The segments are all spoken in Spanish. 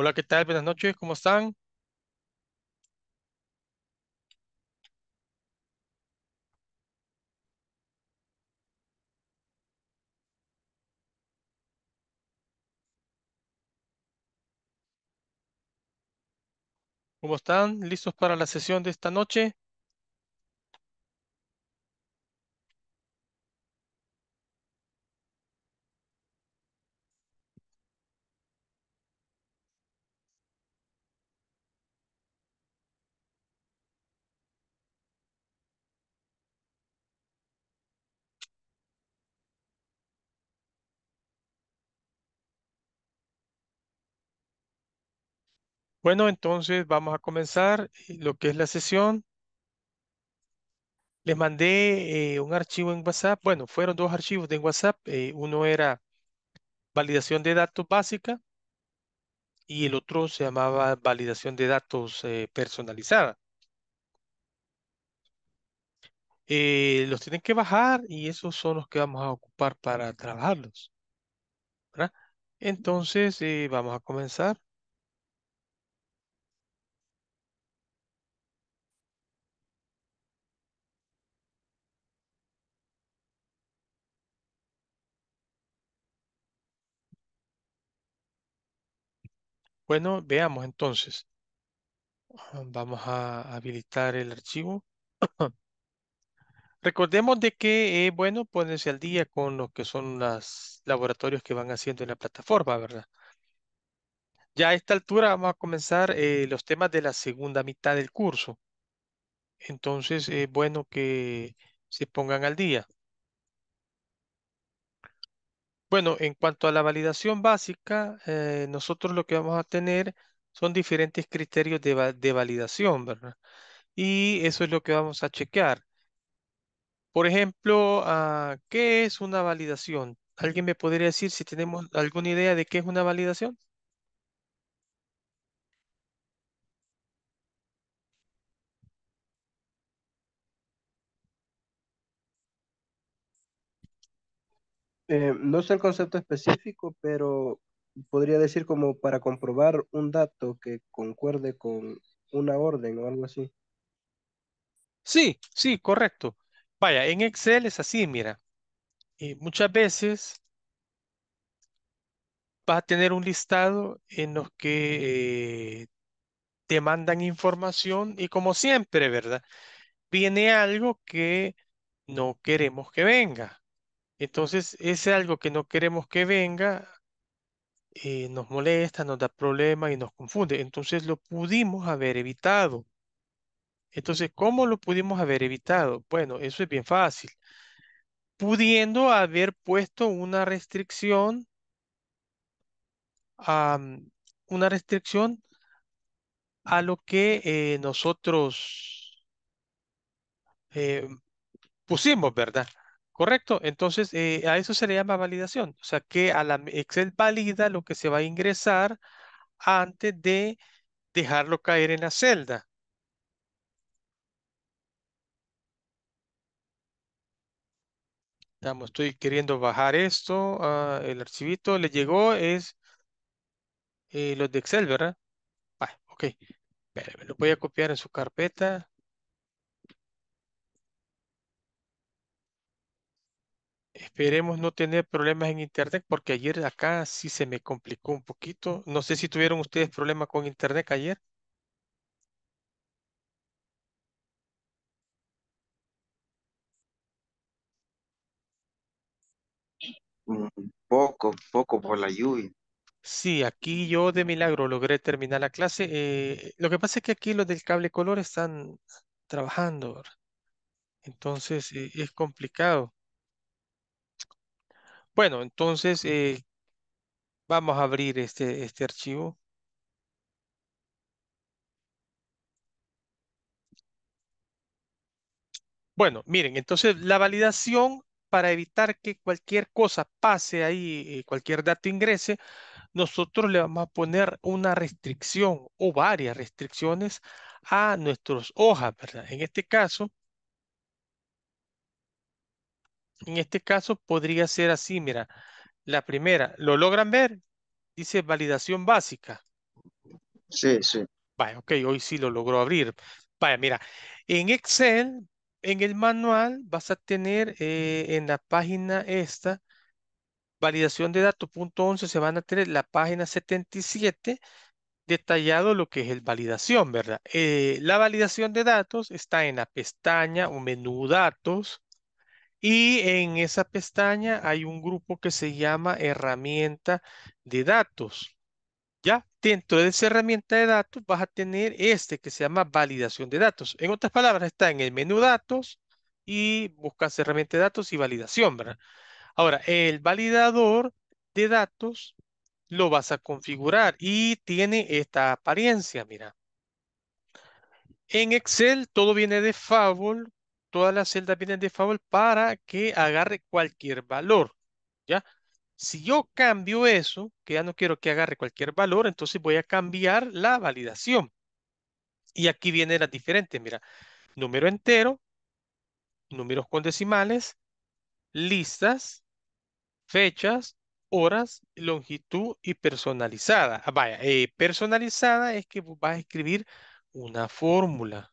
Hola, ¿qué tal? Buenas noches, ¿cómo están? ¿Cómo están? ¿Listos para la sesión de esta noche? Bueno, entonces vamos a comenzar eh, lo que es la sesión. Les mandé eh, un archivo en WhatsApp. Bueno, fueron dos archivos en WhatsApp. Eh, uno era validación de datos básica y el otro se llamaba validación de datos personalizada. los tienen que bajar y esos son los que vamos a ocupar para trabajarlos. Entonces, vamos a comenzar. Bueno, veamos entonces. Ah, vamos a habilitar el archivo. Recordemos de que, es eh, bueno, ponerse al día con lo que son los laboratorios que van haciendo en la plataforma, ¿verdad? Ya a esta altura vamos a comenzar eh, los temas de la segunda mitad del curso. Entonces, es eh, bueno que se pongan al día. Bueno, en cuanto a la validación básica, eh, nosotros lo que vamos a tener son diferentes criterios de, validación, ¿verdad? Y eso es lo que vamos a chequear. Por ejemplo, ah, ¿qué es una validación? ¿Alguien me podría decir si tenemos alguna idea de qué es una validación? Eh, no sé el concepto específico, pero podría decir como para comprobar un dato que concuerde con una orden o algo así. Sí, sí, correcto. Vaya, en Excel es así, mira. Eh, muchas veces vas a tener un listado en los que eh, te mandan información y como siempre, ¿verdad? Viene algo que no queremos que venga. Entonces es algo que no queremos que venga, eh, nos molesta, nos da problemas y nos confunde. Entonces lo pudimos haber evitado. Entonces, ¿cómo lo pudimos haber evitado? Bueno, eso es bien fácil. Pudiendo haber puesto una restricción, a una restricción a lo que eh, nosotros eh, pusimos, ¿verdad? Correcto, entonces eh, a eso se le llama validación, o sea que a la Excel valida lo que se va a ingresar antes de dejarlo caer en la celda. Estamos, estoy queriendo bajar esto, ah, el archivito le llegó, es eh, los de Excel, ¿verdad? Vale, ok, pero lo voy a copiar en su carpeta. Esperemos no tener problemas en internet porque ayer acá sí se me complicó un poquito. No sé si tuvieron ustedes problemas con internet ayer. Un mm, poco, poco por la lluvia. Sí, aquí yo de milagro logré terminar la clase. Eh, lo que pasa es que aquí los del cable color están trabajando. Entonces eh, es complicado. Bueno, entonces eh, vamos a abrir este, este archivo. Bueno, miren, entonces la validación para evitar que cualquier cosa pase ahí, eh, cualquier dato ingrese, nosotros le vamos a poner una restricción o varias restricciones a nuestros hojas, ¿verdad? En este caso, en este caso podría ser así, mira. La primera, ¿lo logran ver? Dice validación básica. Sí, sí. Vaya, ok, hoy sí lo logró abrir. Vaya, mira, en Excel, en el manual, vas a tener eh, en la página esta, validación de datos, punto 11, se van a tener la página 77, detallado lo que es el validación, ¿verdad? Eh, la validación de datos está en la pestaña o menú datos, y en esa pestaña hay un grupo que se llama herramienta de datos. ¿Ya? Dentro de esa herramienta de datos vas a tener este que se llama validación de datos. En otras palabras, está en el menú datos y buscas herramienta de datos y validación, Ahora, el validador de datos lo vas a configurar y tiene esta apariencia, mira. En Excel todo viene de Fable todas las celdas vienen de favor para que agarre cualquier valor, ¿ya? Si yo cambio eso, que ya no quiero que agarre cualquier valor, entonces voy a cambiar la validación. Y aquí vienen las diferentes, mira, número entero, números con decimales, listas, fechas, horas, longitud y personalizada. Ah, vaya, eh, personalizada es que vas a escribir una fórmula.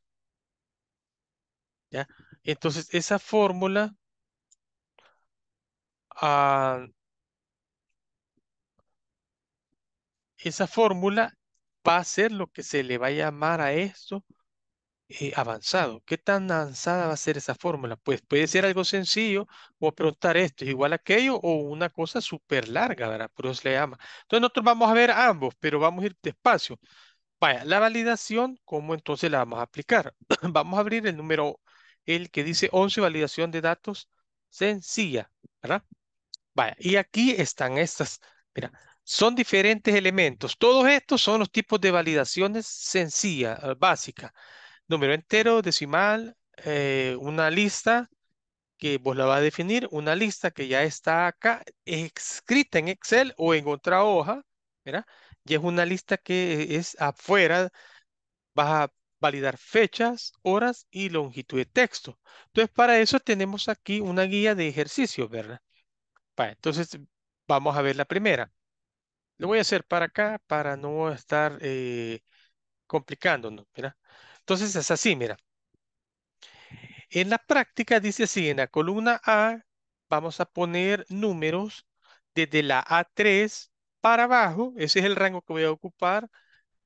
¿Ya? Entonces, esa fórmula ah, esa fórmula va a ser lo que se le va a llamar a esto eh, avanzado. ¿Qué tan avanzada va a ser esa fórmula? Pues puede ser algo sencillo, o preguntar esto, ¿es igual a aquello o una cosa súper larga, ¿verdad? Por eso se le llama. Entonces nosotros vamos a ver ambos, pero vamos a ir despacio. Vaya, la validación, ¿cómo entonces la vamos a aplicar? vamos a abrir el número el que dice 11 validación de datos sencilla, ¿verdad? Vaya, y aquí están estas, mira, son diferentes elementos. Todos estos son los tipos de validaciones sencilla, eh, básica. Número entero, decimal, eh, una lista que vos la vas a definir, una lista que ya está acá, escrita en Excel o en otra hoja, ¿verdad? Y es una lista que es afuera, vas a validar fechas, horas y longitud de texto. Entonces, para eso tenemos aquí una guía de ejercicio ¿verdad? entonces, vamos a ver la primera. Lo voy a hacer para acá para no estar complicando eh, complicándonos, ¿verdad? Entonces, es así, mira. En la práctica dice así, en la columna A vamos a poner números desde la A3 para abajo, ese es el rango que voy a ocupar,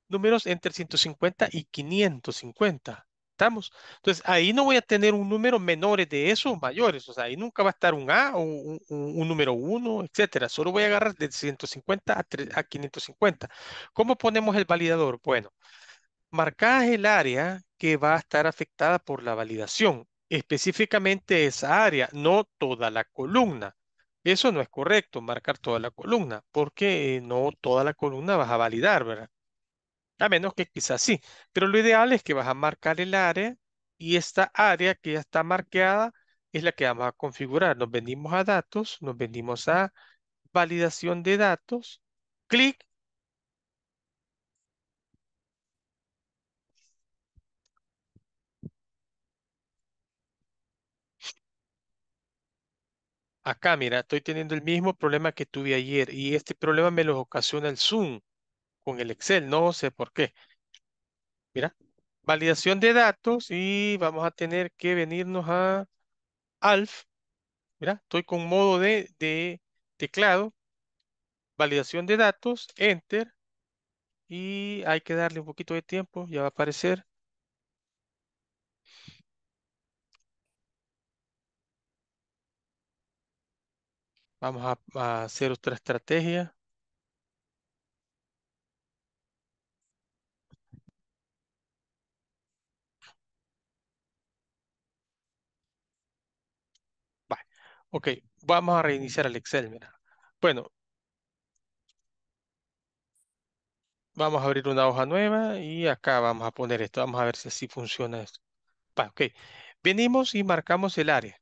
números entre 150 y 550. ¿Estamos? Entonces, ahí no voy a tener un número menores de esos mayores. O sea, ahí nunca va a estar un A o un, número 1, etcétera. Solo voy a agarrar de 150 a, a 550. ¿Cómo ponemos el validador? Bueno, marcas el área que va a estar afectada por la validación. Específicamente esa área, no toda la columna. Eso no es correcto, marcar toda la columna, porque no toda la columna vas a validar, ¿verdad? a menos que quizás sí, pero lo ideal es que vas a marcar el área y esta área que ya está marcada es la que vamos a configurar. Nos venimos a datos, nos venimos a validación de datos, clic. Acá, mira, estoy teniendo el mismo problema que tuve ayer y este problema me lo ocasiona el Zoom con el Excel, no sé por qué. Mira, validación de datos y vamos a tener que venirnos a ALF. Mira, estoy con modo de, teclado, validación de datos, Enter, y hay que darle un poquito de tiempo, ya va a aparecer. Vamos a hacer otra estrategia. Ok, vamos a reiniciar el Excel, mira. Bueno, vamos a abrir una hoja nueva y acá vamos a poner esto. Vamos a ver si así funciona esto. ok, venimos y marcamos el área.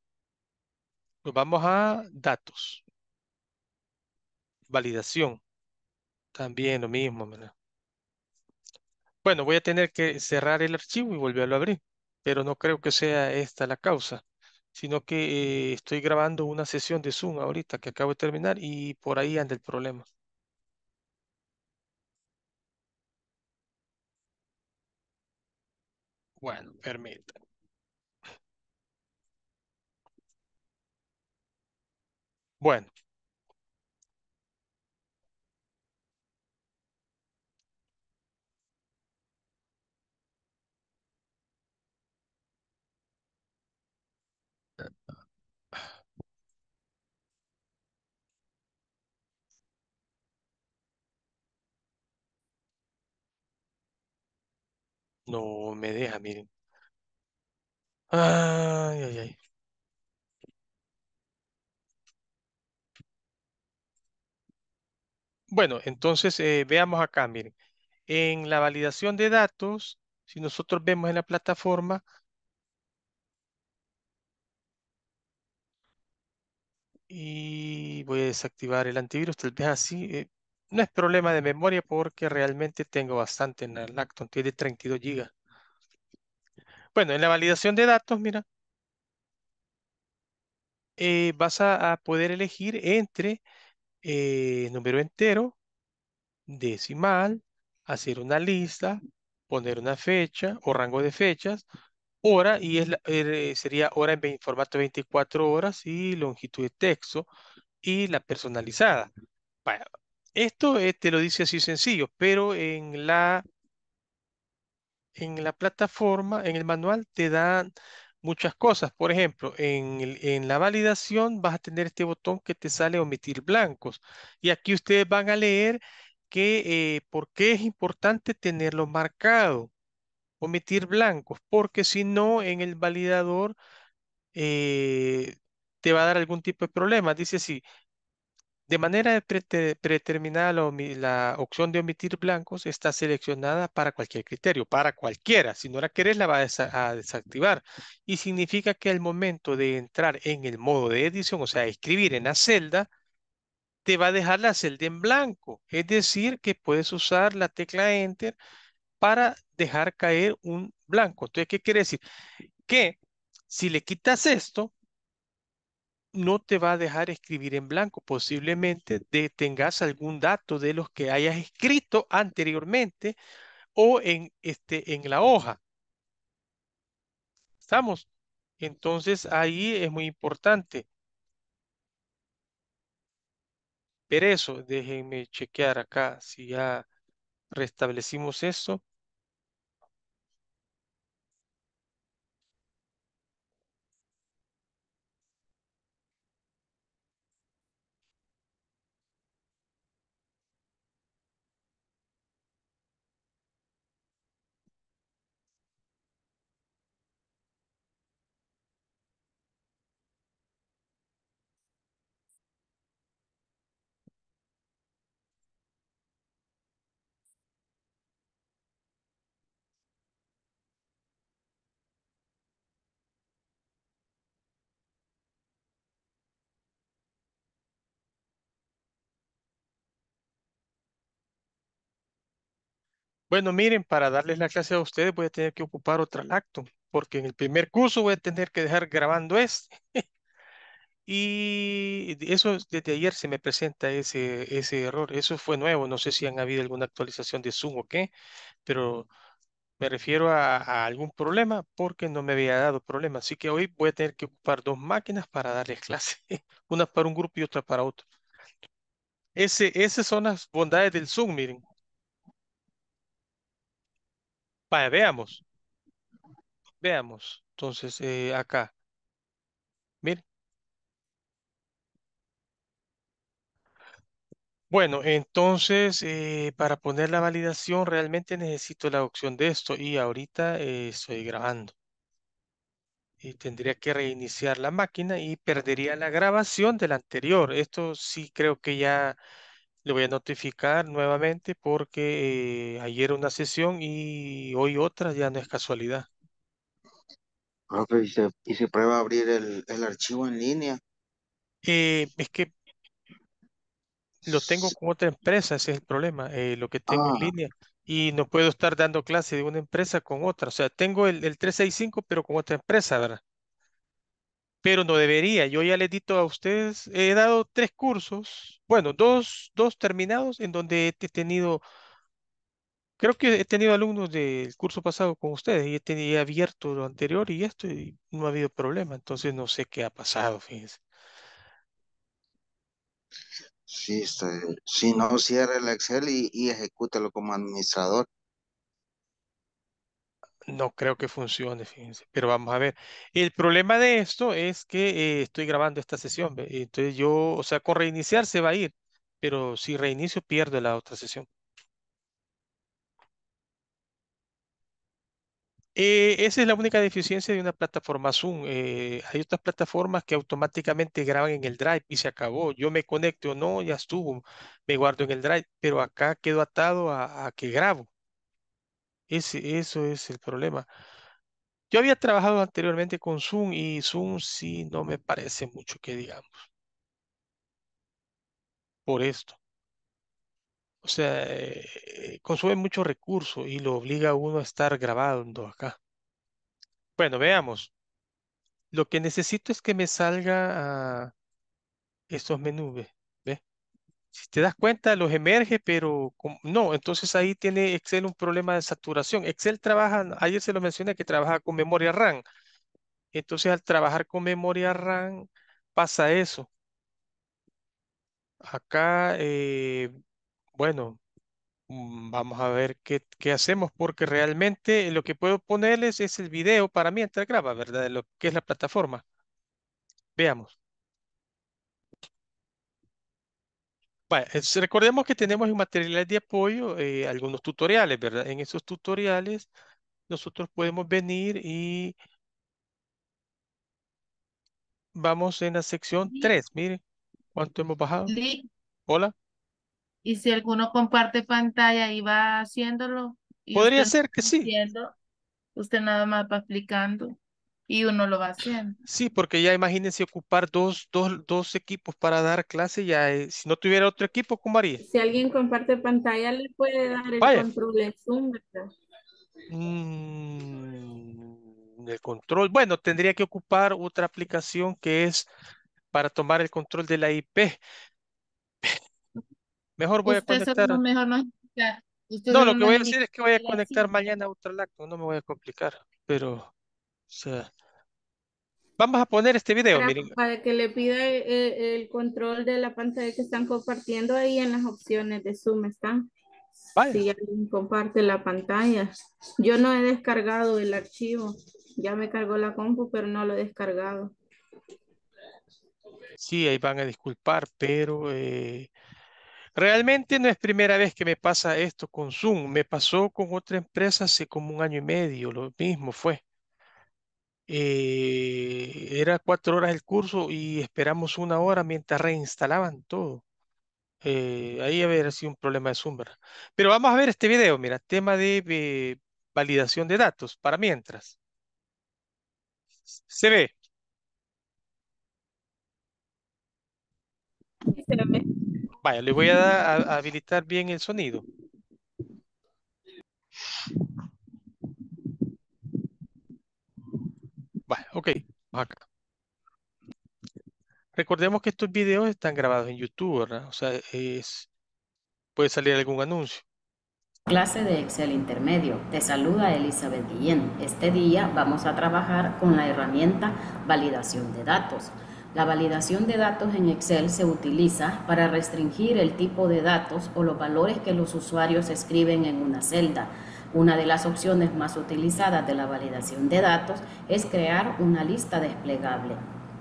Nos vamos a datos. Validación. También lo mismo, mira. Bueno, voy a tener que cerrar el archivo y volverlo a abrir, pero no creo que sea esta la causa sino que eh, estoy grabando una sesión de Zoom ahorita que acabo de terminar y por ahí anda el problema. Bueno, permítanme. Bueno, No me deja, miren. Bueno, entonces eh, veamos acá, miren. En la validación de datos, si nosotros vemos en la plataforma, y voy a desactivar el antivirus, tal vez así, eh, no es problema de memoria porque realmente tengo bastante en el Lacton, tiene 32 GB. Bueno, en la validación de datos, mira, eh, vas a, poder elegir entre eh, número entero, decimal, hacer una lista, poner una fecha o rango de fechas, hora, y er, eh, sería hora en, formato 24 horas y longitud de texto, y la personalizada. Esto eh, te lo dice así sencillo, pero en la, en la plataforma, en el manual te dan muchas cosas. Por ejemplo, en, en, la validación vas a tener este botón que te sale omitir blancos. Y aquí ustedes van a leer que eh, por qué es importante tenerlo marcado. Omitir blancos, porque si no, en el validador eh, te va a dar algún tipo de problema. Dice así, de manera predeterminada, la, la, opción de omitir blancos está seleccionada para cualquier criterio, para cualquiera. Si no la querés, la vas a, desactivar. Y significa que al momento de entrar en el modo de edición, o sea, escribir en la celda, te va a dejar la celda en blanco. Es decir, que puedes usar la tecla Enter para dejar caer un blanco. Entonces, ¿qué quiere decir? Que si le quitas esto, no te va a dejar escribir en blanco. Posiblemente detengas tengas algún dato de los que hayas escrito anteriormente o en, este, en la hoja. ¿Estamos? Entonces ahí es muy importante. Pero eso, déjenme chequear acá si ya restablecimos eso, Bueno, miren, para darles la clase a ustedes voy a tener que ocupar otra laptop, porque en el primer curso voy a tener que dejar grabando este. y eso desde ayer se me presenta ese, ese error. Eso fue nuevo. No sé si han habido alguna actualización de Zoom o qué, pero me refiero a, algún problema porque no me había dado problema. Así que hoy voy a tener que ocupar dos máquinas para darles clase. una para un grupo y otra para otro. Ese, esas son las bondades del Zoom, miren veamos. Veamos. Entonces, eh, acá. Miren. Bueno, entonces, eh, para poner la validación, realmente necesito la opción de esto y ahorita eh, estoy grabando. Y tendría que reiniciar la máquina y perdería la grabación del anterior. Esto sí creo que ya le voy a notificar nuevamente porque eh, ayer una sesión y hoy otra ya no es casualidad. Ah, ¿y se, prueba a abrir el, archivo en línea? Eh, es que lo tengo con otra empresa, ese es el problema, eh, lo que tengo en ah. línea. Y no puedo estar dando clase de una empresa con otra. O sea, tengo el, el 365, pero con otra empresa, ¿verdad? pero no debería. Yo ya les dito a ustedes, he dado tres cursos, bueno, dos, dos terminados en donde he tenido, creo que he tenido alumnos del curso pasado con ustedes y he, tenido, abierto lo anterior y esto y no ha habido problema. Entonces no sé qué ha pasado, fíjense. Sí, este, si no cierra el Excel y, y ejecútalo como administrador. No creo que funcione, fíjense, pero vamos a ver. El problema de esto es que eh, estoy grabando esta sesión, entonces yo, o sea, con reiniciar se va a ir, pero si reinicio pierdo la otra sesión. Eh, esa es la única deficiencia de una plataforma Zoom. Eh, hay otras plataformas que automáticamente graban en el Drive y se acabó. Yo me conecto, o no, ya estuvo, me guardo en el Drive, pero acá quedo atado a que grabo eso es el problema. Yo había trabajado anteriormente con Zoom y Zoom sí no me parece mucho que digamos. Por esto. O sea, eh, consume mucho recurso y lo obliga a uno a estar grabando acá. Bueno, veamos. Lo que necesito es que me salga a ah, estos menús si te das cuenta, los emerge, pero no, entonces ahí tiene Excel un problema de saturación. Excel trabaja, ayer se lo mencioné, que trabaja con memoria RAM. Entonces al trabajar con memoria RAM pasa eso. Acá, eh, bueno, mm, vamos a ver qué, qué, hacemos, porque realmente lo que puedo ponerles es el video para mientras graba, ¿verdad? Lo que es la plataforma. Veamos. Bueno, recordemos que tenemos materiales de apoyo eh, algunos tutoriales, ¿verdad? En esos tutoriales nosotros podemos venir y vamos en la sección 3. Miren cuánto hemos bajado. Hola. Y si alguno comparte pantalla y va haciéndolo, Podría ser que sí. usted nada más va explicando y uno lo va haciendo. Sí, porque ya imagínense ocupar dos, dos, dos equipos para dar clase, ya eh, si no tuviera otro equipo, ¿cómo haría? Si alguien comparte pantalla, le puede dar el control de Zoom, mm, el control, bueno, tendría que ocupar otra aplicación que es para tomar el control de la IP. Mejor voy a conectar. no, lo que voy a decir es que voy a conectar mañana a otra lacto, no me voy a complicar, pero vamos a poner este video, para, que le pida eh, eh, el, control de la pantalla que están compartiendo ahí en las opciones de Zoom están. Si alguien comparte la pantalla. Yo no he descargado el archivo. Ya me cargó la compu, pero no lo he descargado. Sí, ahí van a disculpar, pero eh, realmente no es primera vez que me pasa esto con Zoom. Me pasó con otra empresa hace como un año y medio, lo mismo fue. Eh, era cuatro horas el curso y esperamos una hora mientras reinstalaban todo. Eh, ahí ver sido un problema de sombra Pero vamos a ver este video, mira, tema de eh, validación de datos para mientras. ¿Se ve? Vaya, le voy a habilitar bien el sonido. Vale, ok, acá. Recordemos que estos videos están grabados en YouTube, ¿verdad? O sea, puede salir algún anuncio. Clase de Excel Intermedio. Te saluda Elizabeth Guillén. Este día vamos a trabajar con la herramienta Validación de Datos. La validación de datos en Excel se utiliza para restringir el tipo de datos o los valores que los usuarios escriben en una celda una de las opciones más utilizadas de la validación de datos es crear una lista desplegable.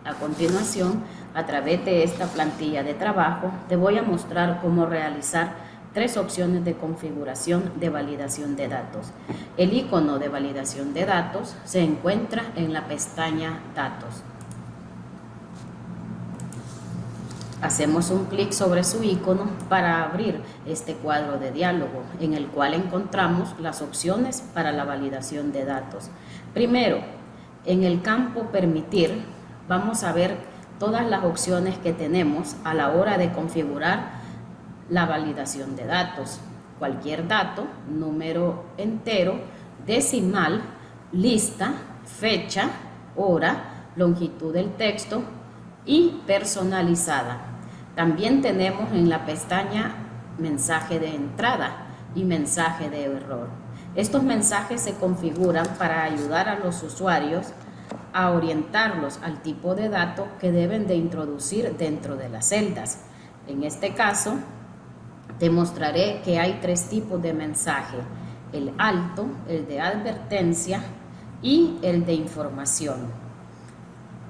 A continuación, a través de esta plantilla de trabajo, te voy a mostrar cómo realizar tres opciones de configuración de validación de datos. El icono de validación de datos se encuentra en la pestaña Datos. Hacemos un clic sobre su icono para abrir este cuadro de diálogo en el cual encontramos las opciones para la validación de datos. Primero, en el campo permitir vamos a ver todas las opciones que tenemos a la hora de configurar la validación de datos. Cualquier dato, número entero, decimal, lista, fecha, hora, longitud del texto y personalizada. También tenemos en la pestaña mensaje de entrada y mensaje de error. Estos mensajes se configuran para ayudar a los usuarios a orientarlos al tipo de dato que deben de introducir dentro de las celdas. En este caso, te mostraré que hay tres tipos de mensaje, el alto, el de advertencia y el de información.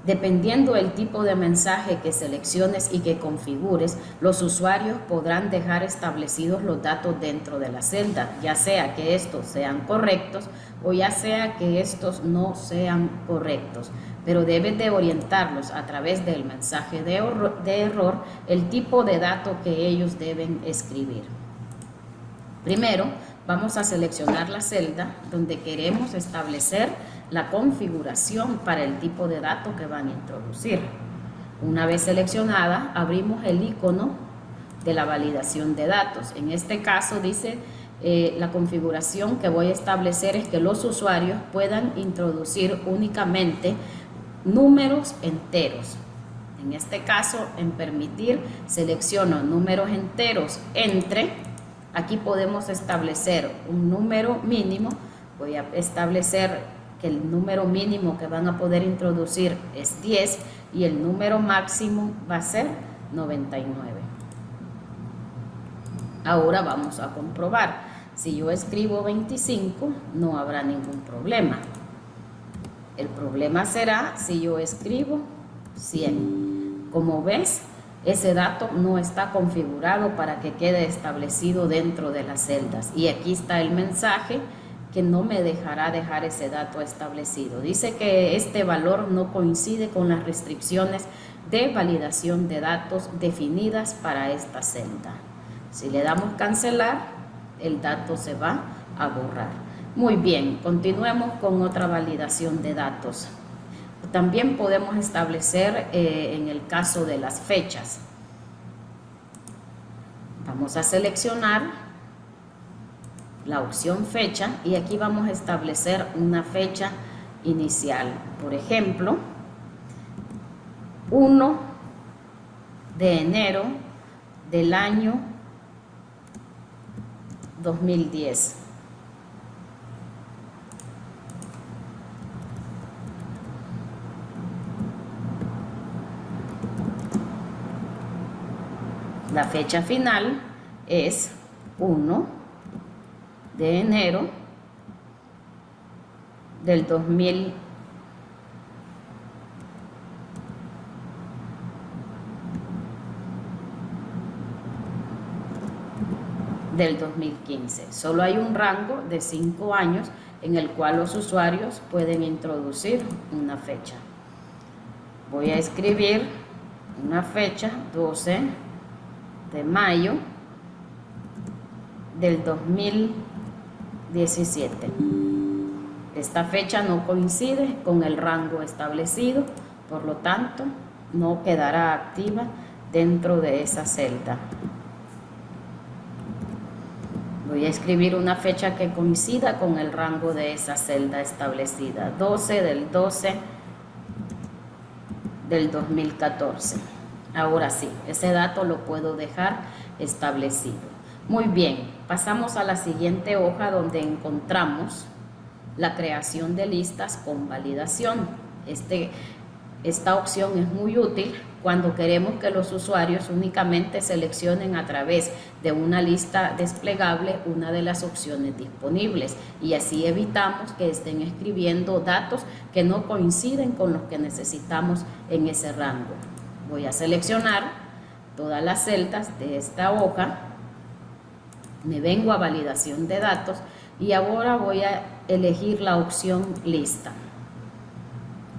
Dependiendo del tipo de mensaje que selecciones y que configures, los usuarios podrán dejar establecidos los datos dentro de la celda, ya sea que estos sean correctos o ya sea que estos no sean correctos. Pero debes de orientarlos a través del mensaje de, de error el tipo de dato que ellos deben escribir. Primero, vamos a seleccionar la celda donde queremos establecer la configuración para el tipo de datos que van a introducir. Una vez seleccionada, abrimos el icono de la validación de datos. En este caso dice eh, la configuración que voy a establecer es que los usuarios puedan introducir únicamente números enteros. En este caso, en permitir, selecciono números enteros entre. Aquí podemos establecer un número mínimo. Voy a establecer que el número mínimo que van a poder introducir es 10 y el número máximo va a ser 99. Ahora vamos a comprobar. Si yo escribo 25, no habrá ningún problema. El problema será si yo escribo 100. Como ves, ese dato no está configurado para que quede establecido dentro de las celdas. Y aquí está el mensaje que no me dejará dejar ese dato establecido. Dice que este valor no coincide con las restricciones de validación de datos definidas para esta celda. Si le damos cancelar, el dato se va a borrar. Muy bien, continuemos con otra validación de datos. También podemos establecer eh, en el caso de las fechas. Vamos a seleccionar la opción fecha y aquí vamos a establecer una fecha inicial. Por ejemplo, 1 de enero del año 2010. La fecha final es 1 de enero del 2000 del 2015. Solo hay un rango de 5 años en el cual los usuarios pueden introducir una fecha. Voy a escribir una fecha 12 de mayo del 2015 17. Esta fecha no coincide con el rango establecido, por lo tanto, no quedará activa dentro de esa celda. Voy a escribir una fecha que coincida con el rango de esa celda establecida, 12 del 12 del 2014. Ahora sí, ese dato lo puedo dejar establecido. Muy bien, pasamos a la siguiente hoja donde encontramos la creación de listas con validación. Este, esta opción es muy útil cuando queremos que los usuarios únicamente seleccionen a través de una lista desplegable una de las opciones disponibles y así evitamos que estén escribiendo datos que no coinciden con los que necesitamos en ese rango. Voy a seleccionar todas las celdas de esta hoja me vengo a validación de datos y ahora voy a elegir la opción lista.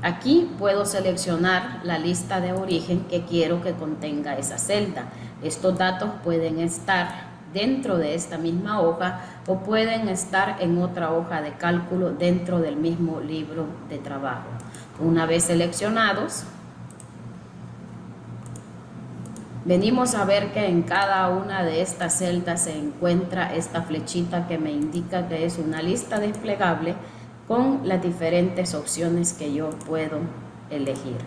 Aquí puedo seleccionar la lista de origen que quiero que contenga esa celda. Estos datos pueden estar dentro de esta misma hoja o pueden estar en otra hoja de cálculo dentro del mismo libro de trabajo. Una vez seleccionados, Venimos a ver que en cada una de estas celdas se encuentra esta flechita que me indica que es una lista desplegable con las diferentes opciones que yo puedo elegir.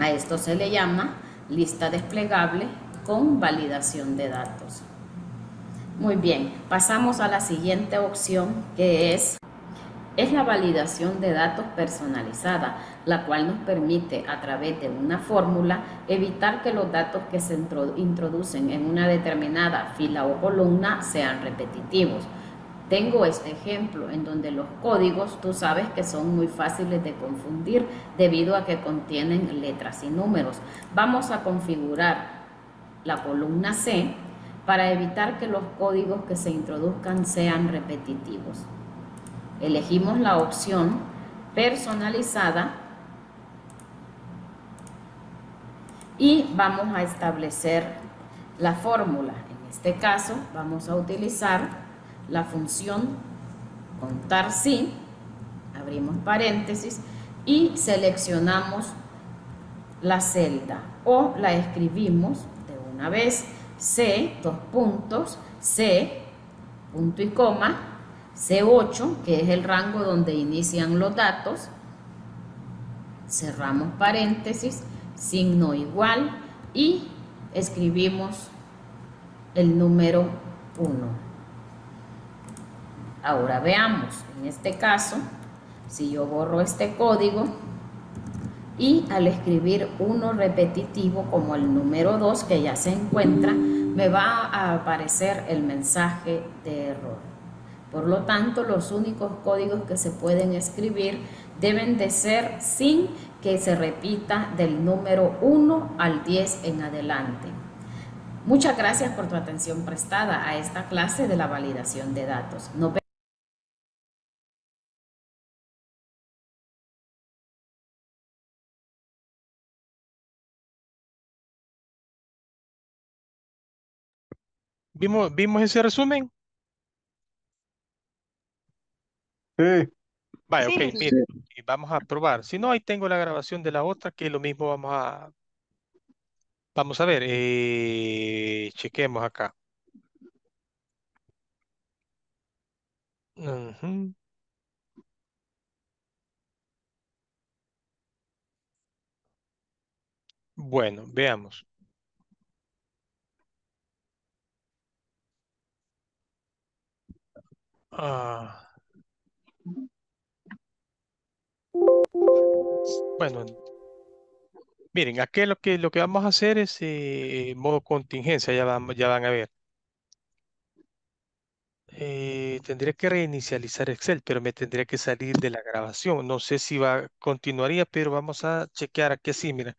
A esto se le llama lista desplegable con validación de datos. Muy bien, pasamos a la siguiente opción que es es la validación de datos personalizada, la cual nos permite a través de una fórmula evitar que los datos que se introducen en una determinada fila o columna sean repetitivos. Tengo este ejemplo en donde los códigos tú sabes que son muy fáciles de confundir debido a que contienen letras y números. Vamos a configurar la columna C para evitar que los códigos que se introduzcan sean repetitivos. Elegimos la opción personalizada y vamos a establecer la fórmula. En este caso vamos a utilizar la función contar sí, abrimos paréntesis y seleccionamos la celda o la escribimos de una vez C, dos puntos, C, punto y coma, C8, que es el rango donde inician los datos, cerramos paréntesis, signo igual y escribimos el número 1. Ahora veamos, en este caso, si yo borro este código y al escribir uno repetitivo como el número 2 que ya se encuentra, me va a aparecer el mensaje de error. Por lo tanto, los únicos códigos que se pueden escribir deben de ser sin que se repita del número 1 al 10 en adelante. Muchas gracias por tu atención prestada a esta clase de la validación de datos. ¿Vimos, ¿Vimos ese resumen? ok, vamos a probar. Si no, ahí tengo la grabación de la otra, que lo mismo vamos a... Vamos a ver, eh, chequemos acá. Bueno, veamos. Ah... Bueno, miren, aquí lo que, lo que vamos a hacer es eh, modo contingencia, ya van, ya van a ver. Eh, tendría que reinicializar Excel, pero me tendría que salir de la grabación. No sé si va, continuaría, pero vamos a chequear aquí así, mira.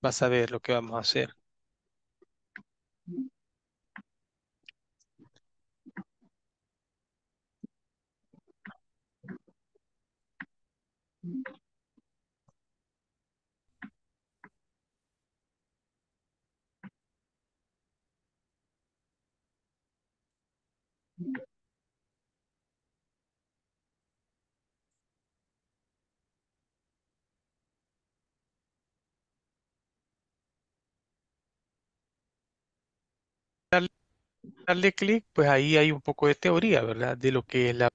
Vas a ver lo que vamos a hacer. Darle, darle clic, pues ahí hay un poco de teoría, ¿verdad? De lo que es la...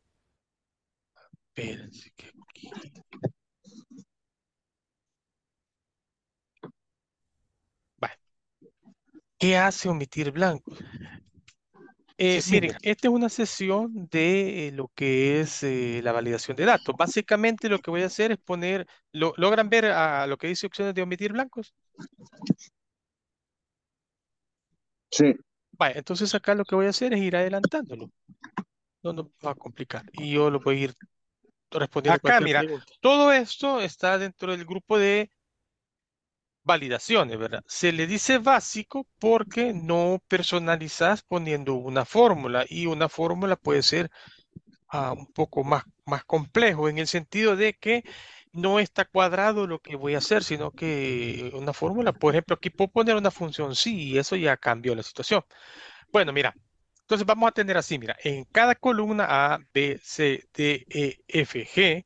¿Qué hace omitir blancos? Eh, miren, esta es una sesión de eh, lo que es eh, la validación de datos. Básicamente lo que voy a hacer es poner, lo, ¿logran ver a lo que dice opciones de omitir blancos? Sí. Vale, entonces acá lo que voy a hacer es ir adelantándolo. No nos va a complicar. Y yo lo voy a ir respondiendo. Acá, mira, todo esto está dentro del grupo de validaciones, ¿verdad? Se le dice básico porque no personalizas poniendo una fórmula y una fórmula puede ser ah, un poco más, más complejo en el sentido de que no está cuadrado lo que voy a hacer, sino que una fórmula, por ejemplo, aquí puedo poner una función sí y eso ya cambió la situación. Bueno, mira, entonces vamos a tener así, mira, en cada columna A, B, C, D, E, F, G,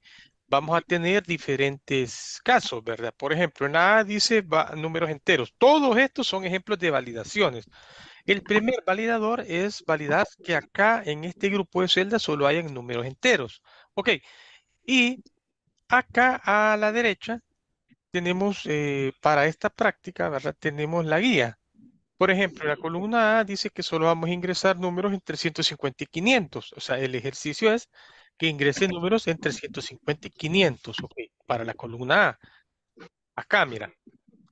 vamos a tener diferentes casos, ¿verdad? Por ejemplo, en A dice números enteros. Todos estos son ejemplos de validaciones. El primer validador es validar que acá en este grupo de celdas solo hayan números enteros. Ok, y acá a la derecha tenemos eh, para esta práctica, ¿verdad? Tenemos la guía. Por ejemplo, la columna A dice que solo vamos a ingresar números entre 350 y 500. O sea, el ejercicio es que ingrese números entre 150 y 500. para la columna A. Acá, mira.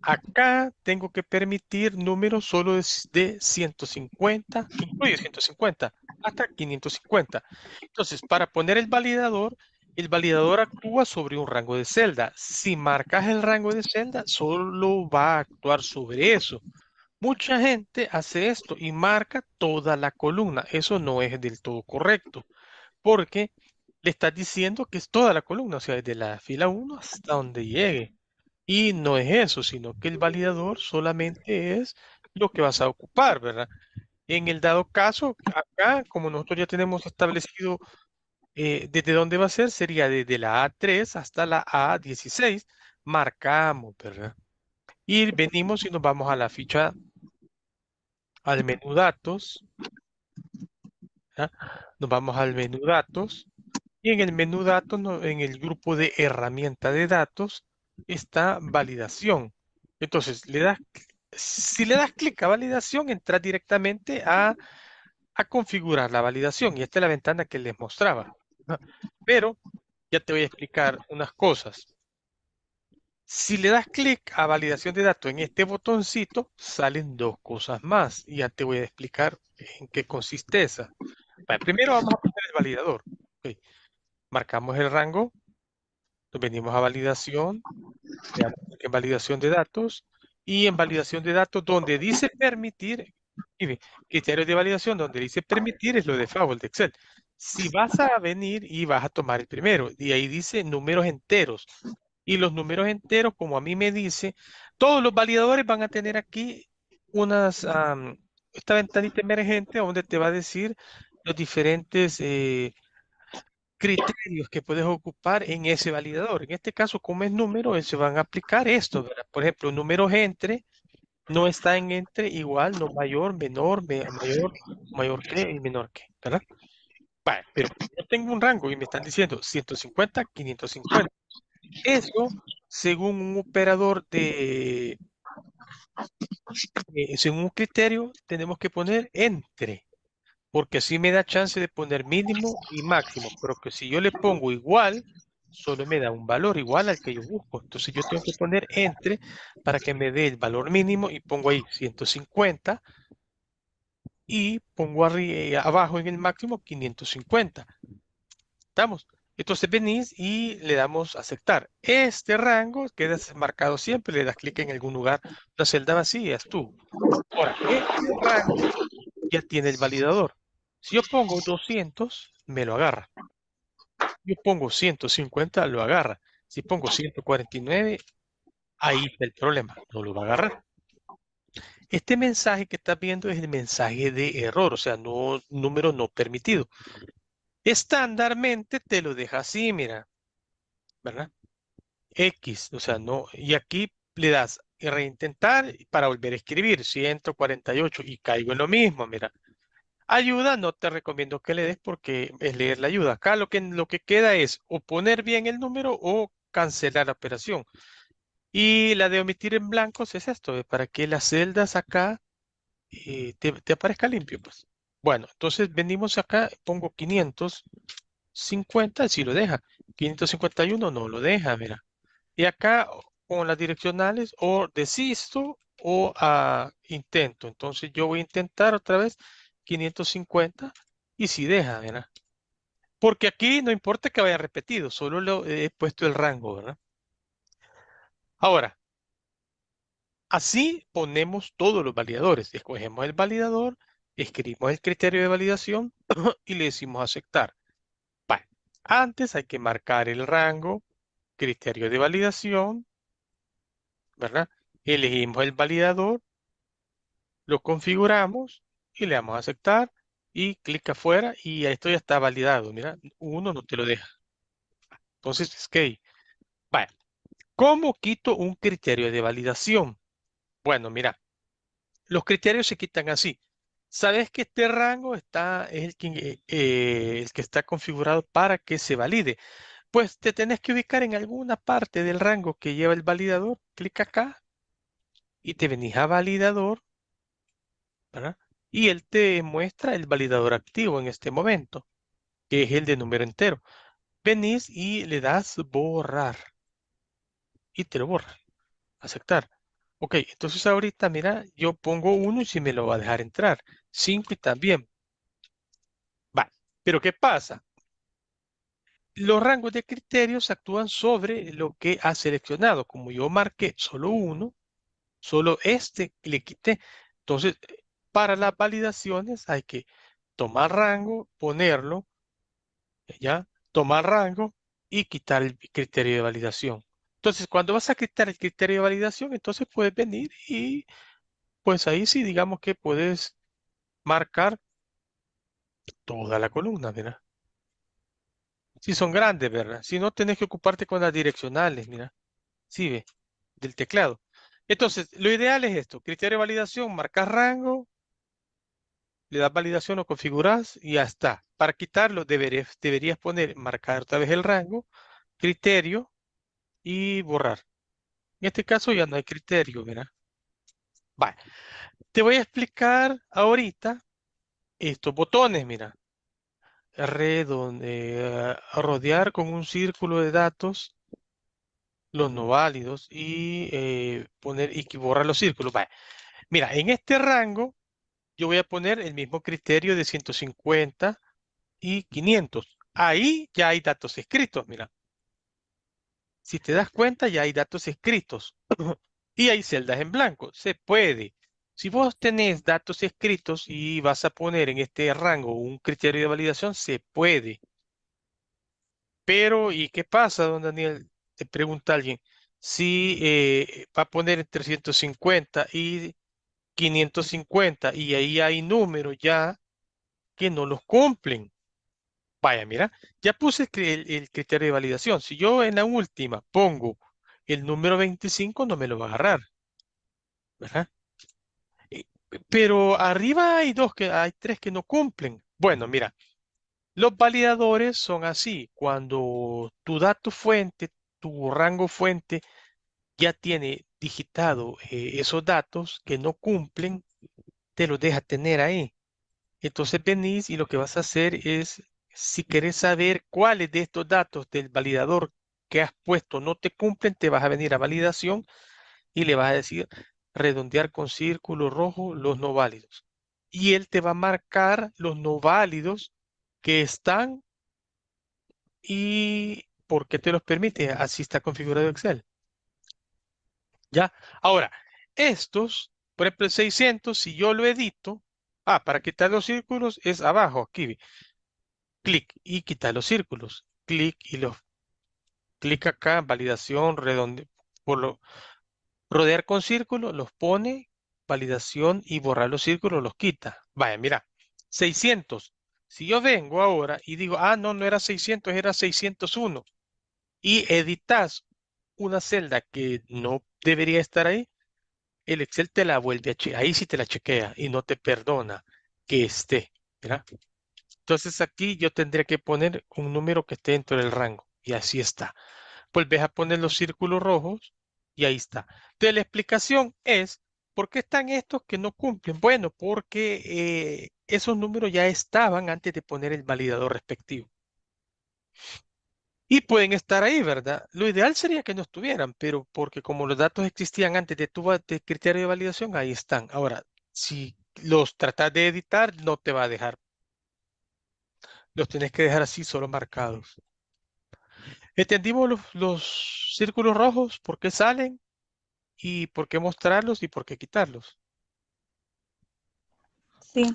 Acá tengo que permitir números solo de 150, incluye 150, hasta 550. Entonces, para poner el validador, el validador actúa sobre un rango de celda. Si marcas el rango de celda, solo va a actuar sobre eso. Mucha gente hace esto y marca toda la columna. Eso no es del todo correcto, porque le está diciendo que es toda la columna, o sea, desde la fila 1 hasta donde llegue. Y no es eso, sino que el validador solamente es lo que vas a ocupar, ¿verdad? En el dado caso, acá, como nosotros ya tenemos establecido eh, desde dónde va a ser, sería desde la A3 hasta la A16, marcamos, ¿verdad? Y venimos y nos vamos a la ficha, al menú datos, nos vamos al menú datos, y en el menú datos, en el grupo de herramienta de datos, está validación. Entonces, le das, si le das clic a validación, entras directamente a, configurar la validación. Y esta es la ventana que les mostraba. Pero ya te voy a explicar unas cosas. Si le das clic a validación de datos en este botoncito, salen dos cosas más. Y ya te voy a explicar en qué consiste esa. primero vamos a poner el validador marcamos el rango, nos venimos a validación, en validación de datos, y en validación de datos donde dice permitir, criterios de validación donde dice permitir es lo de Fable, de Excel. Si vas a venir y vas a tomar el primero, y ahí dice números enteros. Y los números enteros, como a mí me dice, todos los validadores van a tener aquí unas, esta ventanita emergente donde te va a decir los diferentes eh, criterios que puedes ocupar en ese validador. En este caso, como es número, se van a aplicar esto, ¿verdad? Por ejemplo, números entre no está en entre igual, no mayor, menor, mayor, mayor que y menor que, ¿verdad? Vale, pero yo tengo un rango y me están diciendo 150, 550. Eso, según un operador de, eh, según un criterio, tenemos que poner entre porque así me da chance de poner mínimo y máximo, pero que si yo le pongo igual, solo me da un valor igual al que yo busco. Entonces yo tengo que poner entre para que me dé el valor mínimo y pongo ahí 150 y pongo eh, abajo en el máximo 550. ¿Estamos? Entonces venís y le damos aceptar. Este rango queda marcado siempre, le das clic en algún lugar, la celda vacía es tú. Ahora, este rango ya tiene el validador. Si yo pongo 200, me lo agarra. Yo pongo 150, lo agarra. Si pongo 149, ahí está el problema, no lo va a agarrar. Este mensaje que estás viendo es el mensaje de error, o sea, no, número no permitido. Estándarmente te lo deja así, mira, ¿verdad? X, o sea, no, y aquí le das reintentar para volver a escribir, 148, y caigo en lo mismo, mira. Ayuda no te recomiendo que le des porque es leer la ayuda. Acá lo que, lo que queda es o poner bien el número o cancelar la operación. Y la de omitir en blancos es esto, eh, para que las celdas acá eh, te, aparezca limpio. Pues. Bueno, entonces venimos acá, pongo 550, si lo deja. 551 no lo deja, mira. Y acá con las direccionales o desisto o ah, intento. Entonces yo voy a intentar otra vez 550 y si deja, ¿verdad? Porque aquí no importa que vaya repetido, solo lo he puesto el rango, ¿verdad? Ahora, así ponemos todos los validadores. Escogemos el validador, escribimos el criterio de validación y le decimos aceptar. Vale. Antes hay que marcar el rango, criterio de validación, ¿verdad? Elegimos el validador, lo configuramos y le damos a aceptar y clic afuera y esto ya está validado. Mira, uno no te lo deja. Entonces, escape vale ¿cómo quito un criterio de validación? Bueno, mira, los criterios se quitan así. Sabes que este rango está, es el que, eh, eh, el que está configurado para que se valide. Pues te tenés que ubicar en alguna parte del rango que lleva el validador. Clic acá y te venís a validador. ¿verdad? y él te muestra el validador activo en este momento, que es el de número entero. Venís y le das borrar y te lo borra. Aceptar. Ok, entonces ahorita, mira, yo pongo uno y si me lo va a dejar entrar. Cinco y también. Vale, pero ¿qué pasa? Los rangos de criterios actúan sobre lo que ha seleccionado. Como yo marqué solo uno, solo este le quité. Entonces, para las validaciones hay que tomar rango, ponerlo, ¿ya? Tomar rango y quitar el criterio de validación. Entonces, cuando vas a quitar el criterio de validación, entonces puedes venir y pues ahí sí, digamos que puedes marcar toda la columna, ¿verdad? Si son grandes, ¿verdad? Si no, tenés que ocuparte con las direccionales, mira. Sí, ve, del teclado. Entonces, lo ideal es esto, criterio de validación, marcar rango, le das validación, o configuras y ya está. Para quitarlo deberías, deberías poner, marcar otra vez el rango, criterio y borrar. En este caso ya no hay criterio, mira Vale. Te voy a explicar ahorita estos botones, mira. redondear eh, rodear con un círculo de datos los no válidos y eh, poner y borrar los círculos. Vale. Mira, en este rango yo voy a poner el mismo criterio de 150 y 500. Ahí ya hay datos escritos, mira. Si te das cuenta, ya hay datos escritos. y hay celdas en blanco. Se puede. Si vos tenés datos escritos y vas a poner en este rango un criterio de validación, se puede. Pero, ¿y qué pasa, don Daniel? Te pregunta alguien. Si eh, va a poner entre 150 y 550 y ahí hay números ya que no los cumplen. Vaya, mira, ya puse el, criterio de validación. Si yo en la última pongo el número 25, no me lo va a agarrar. ¿Verdad? Pero arriba hay dos, que hay tres que no cumplen. Bueno, mira, los validadores son así. Cuando tu dato fuente, tu rango fuente, ya tiene digitado eh, esos datos que no cumplen, te los deja tener ahí. Entonces venís y lo que vas a hacer es, si querés saber cuáles de estos datos del validador que has puesto no te cumplen, te vas a venir a validación y le vas a decir redondear con círculo rojo los no válidos. Y él te va a marcar los no válidos que están y por te los permite. Así está configurado Excel. ¿Ya? Ahora, estos, por ejemplo, el 600, si yo lo edito, ah, para quitar los círculos es abajo, aquí. Clic y quita los círculos. Clic y los... Clic acá, validación, redonde, por lo, rodear con círculo, los pone, validación y borrar los círculos, los quita. Vaya, mira, 600. Si yo vengo ahora y digo, ah, no, no era 600, era 601. Y editas una celda que no debería estar ahí, el Excel te la vuelve a ahí sí te la chequea y no te perdona que esté, ¿verdad? Entonces aquí yo tendría que poner un número que esté dentro del rango y así está. Vuelves a poner los círculos rojos y ahí está. Entonces la explicación es, ¿por qué están estos que no cumplen? Bueno, porque eh, esos números ya estaban antes de poner el validador respectivo. Y pueden estar ahí, ¿verdad? Lo ideal sería que no estuvieran, pero porque como los datos existían antes de tu de criterio de validación, ahí están. Ahora, si los tratas de editar, no te va a dejar. Los tienes que dejar así, solo marcados. Entendimos los, círculos rojos, por qué salen y por qué mostrarlos y por qué quitarlos. Sí.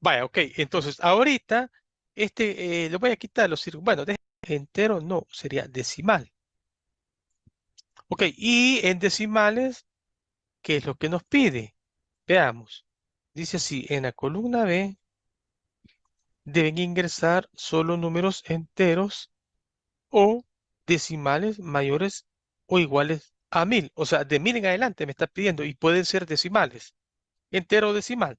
Vaya, ok. Entonces, ahorita, este, eh, lo voy a quitar los círculos. Bueno, déjame entero no, sería decimal. Ok, y en decimales, ¿qué es lo que nos pide? Veamos. Dice así, en la columna B deben ingresar solo números enteros o decimales mayores o iguales a mil. O sea, de mil en adelante me está pidiendo y pueden ser decimales. Entero o decimal.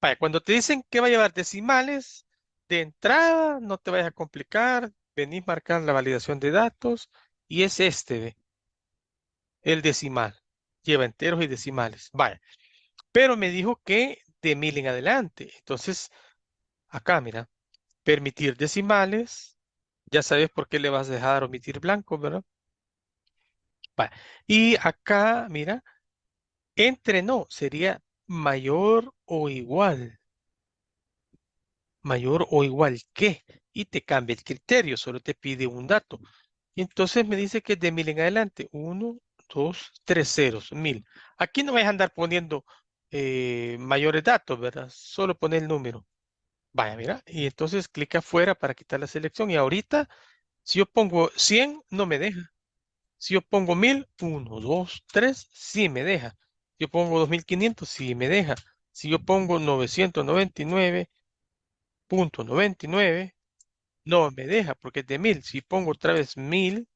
Vaya, cuando te dicen que va a llevar decimales de entrada, no te vayas a complicar venís marcar la validación de datos y es este, el decimal. Lleva enteros y decimales. Vaya. Pero me dijo que de mil en adelante. Entonces, acá, mira, permitir decimales. Ya sabes por qué le vas a dejar omitir blanco, ¿verdad? Vaya. Y acá, mira, entre no, sería mayor o igual. Mayor o igual que y te cambia el criterio, solo te pide un dato. Y entonces me dice que es de mil en adelante, uno, dos, tres ceros, mil. Aquí no vais a andar poniendo eh, mayores datos, ¿verdad? Solo pone el número. Vaya, mira, y entonces clica afuera para quitar la selección. Y ahorita, si yo pongo 100, no me deja. Si yo pongo 1000, 1, 2, 3, sí me deja. Si yo pongo 2500, sí me deja. Si yo pongo 999.99, .99, no, me deja porque es de mil. Si pongo otra vez mil,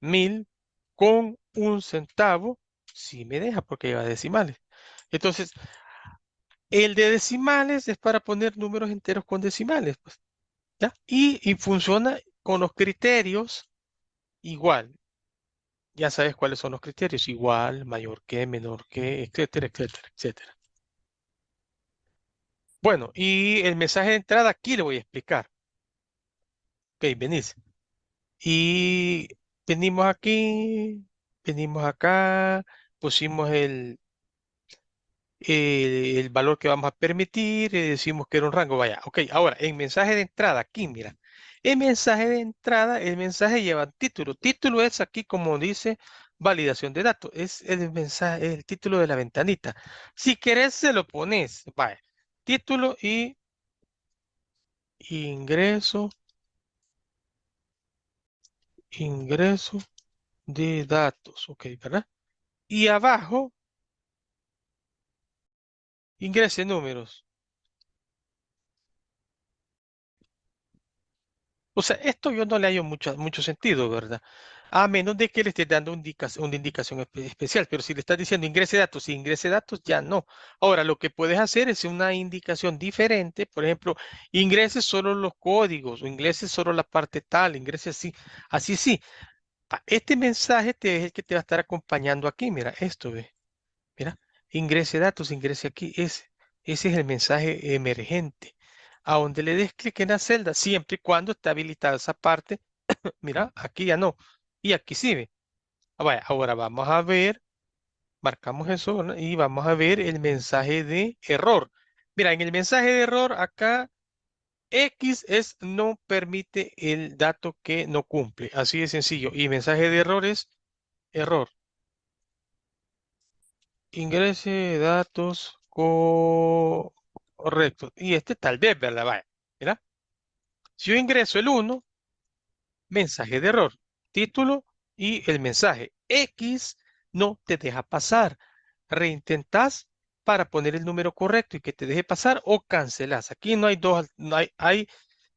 mil con un centavo, sí me deja porque lleva decimales. Entonces, el de decimales es para poner números enteros con decimales. Pues, y, y funciona con los criterios igual. Ya sabes cuáles son los criterios. Igual, mayor que, menor que, etcétera, etcétera, etcétera. Bueno, y el mensaje de entrada aquí le voy a explicar. Ok, venís. Y venimos aquí, venimos acá, pusimos el, el, valor que vamos a permitir, decimos que era un rango, vaya. Ok, ahora, en mensaje de entrada, aquí, mira. El mensaje de entrada, el mensaje lleva título. Título es aquí, como dice, validación de datos. Es el mensaje, el título de la ventanita. Si querés, se lo pones. Vaya. Título y ingreso ingreso de datos, ok, ¿verdad? Y abajo, ingrese números. O sea, esto yo no le hallo mucho, mucho sentido, ¿verdad? a menos de que le estés dando una indicación especial. Pero si le estás diciendo ingrese datos y ingrese datos, ya no. Ahora, lo que puedes hacer es una indicación diferente. Por ejemplo, ingrese solo los códigos o ingrese solo la parte tal, ingrese así. Así sí. Este mensaje te, es el que te va a estar acompañando aquí. Mira, esto ve. Mira, ingrese datos, ingrese aquí. Ese, ese es el mensaje emergente. A donde le des clic en la celda, siempre y cuando está habilitada esa parte. mira, aquí ya no y aquí ah, ahora vamos a ver, marcamos eso y vamos a ver el mensaje de error. Mira, en el mensaje de error acá, X es no permite el dato que no cumple. Así de sencillo. Y mensaje de error es error. Ingrese datos correctos. Y este tal vez, ¿verdad? Vaya, mira. Si yo ingreso el 1, mensaje de error título y el mensaje. X no te deja pasar. Reintentas para poner el número correcto y que te deje pasar o cancelas. Aquí no hay dos, no hay, hay,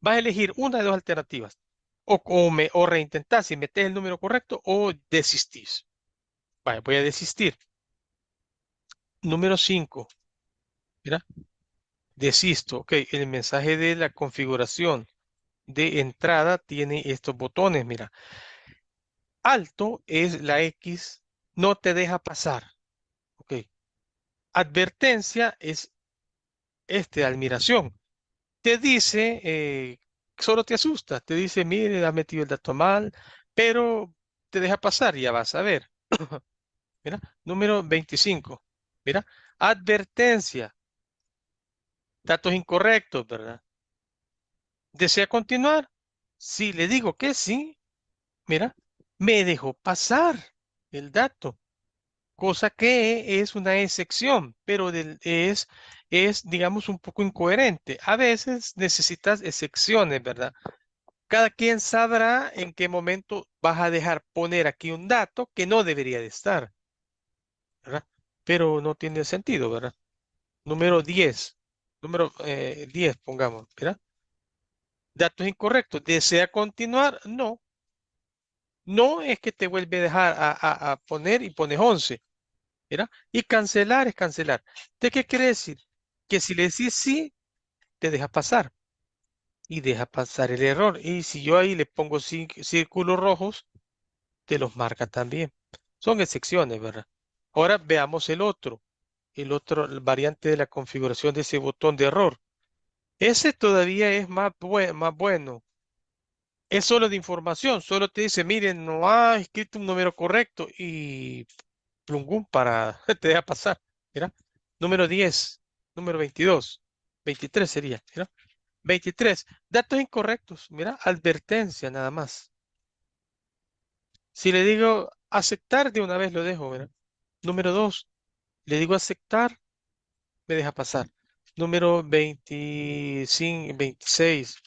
vas a elegir una de dos alternativas. O, o, o reintentas y metes el número correcto o desistís. Vale, voy a desistir. Número 5. Mira. Desisto. Ok, el mensaje de la configuración de entrada tiene estos botones. Mira, alto es la X, no te deja pasar. Ok. Advertencia es este, admiración. Te dice, eh, solo te asusta, te dice, mire, has metido el dato mal, pero te deja pasar, ya vas a ver. Mira, número 25. Mira, advertencia. Datos incorrectos, ¿verdad? ¿Desea continuar? Si le digo que sí, mira, me dejó pasar el dato, cosa que es una excepción, pero es, es, digamos, un poco incoherente. A veces necesitas excepciones, ¿verdad? Cada quien sabrá en qué momento vas a dejar poner aquí un dato que no debería de estar, ¿verdad? Pero no tiene sentido, ¿verdad? Número 10, número 10, eh, pongamos, ¿verdad? Datos incorrectos. ¿Desea continuar? No, no es que te vuelve a dejar a, poner y pones 11. ¿verdad? Y cancelar es cancelar. ¿De qué quiere decir? Que si le decís sí, te deja pasar. Y deja pasar el error. Y si yo ahí le pongo círculos rojos, te los marca también. Son excepciones, ¿verdad? Ahora veamos el otro. El otro el variante de la configuración de ese botón de error. Ese todavía es más, más bueno es solo de información, solo te dice, miren, no ha escrito un número correcto y plungum para, te deja pasar, mira, número 10, número 22, 23 sería, mira, 23, datos incorrectos, mira, advertencia nada más. Si le digo aceptar, de una vez lo dejo, verdad Número 2, le digo aceptar, me deja pasar. Número 25, 26,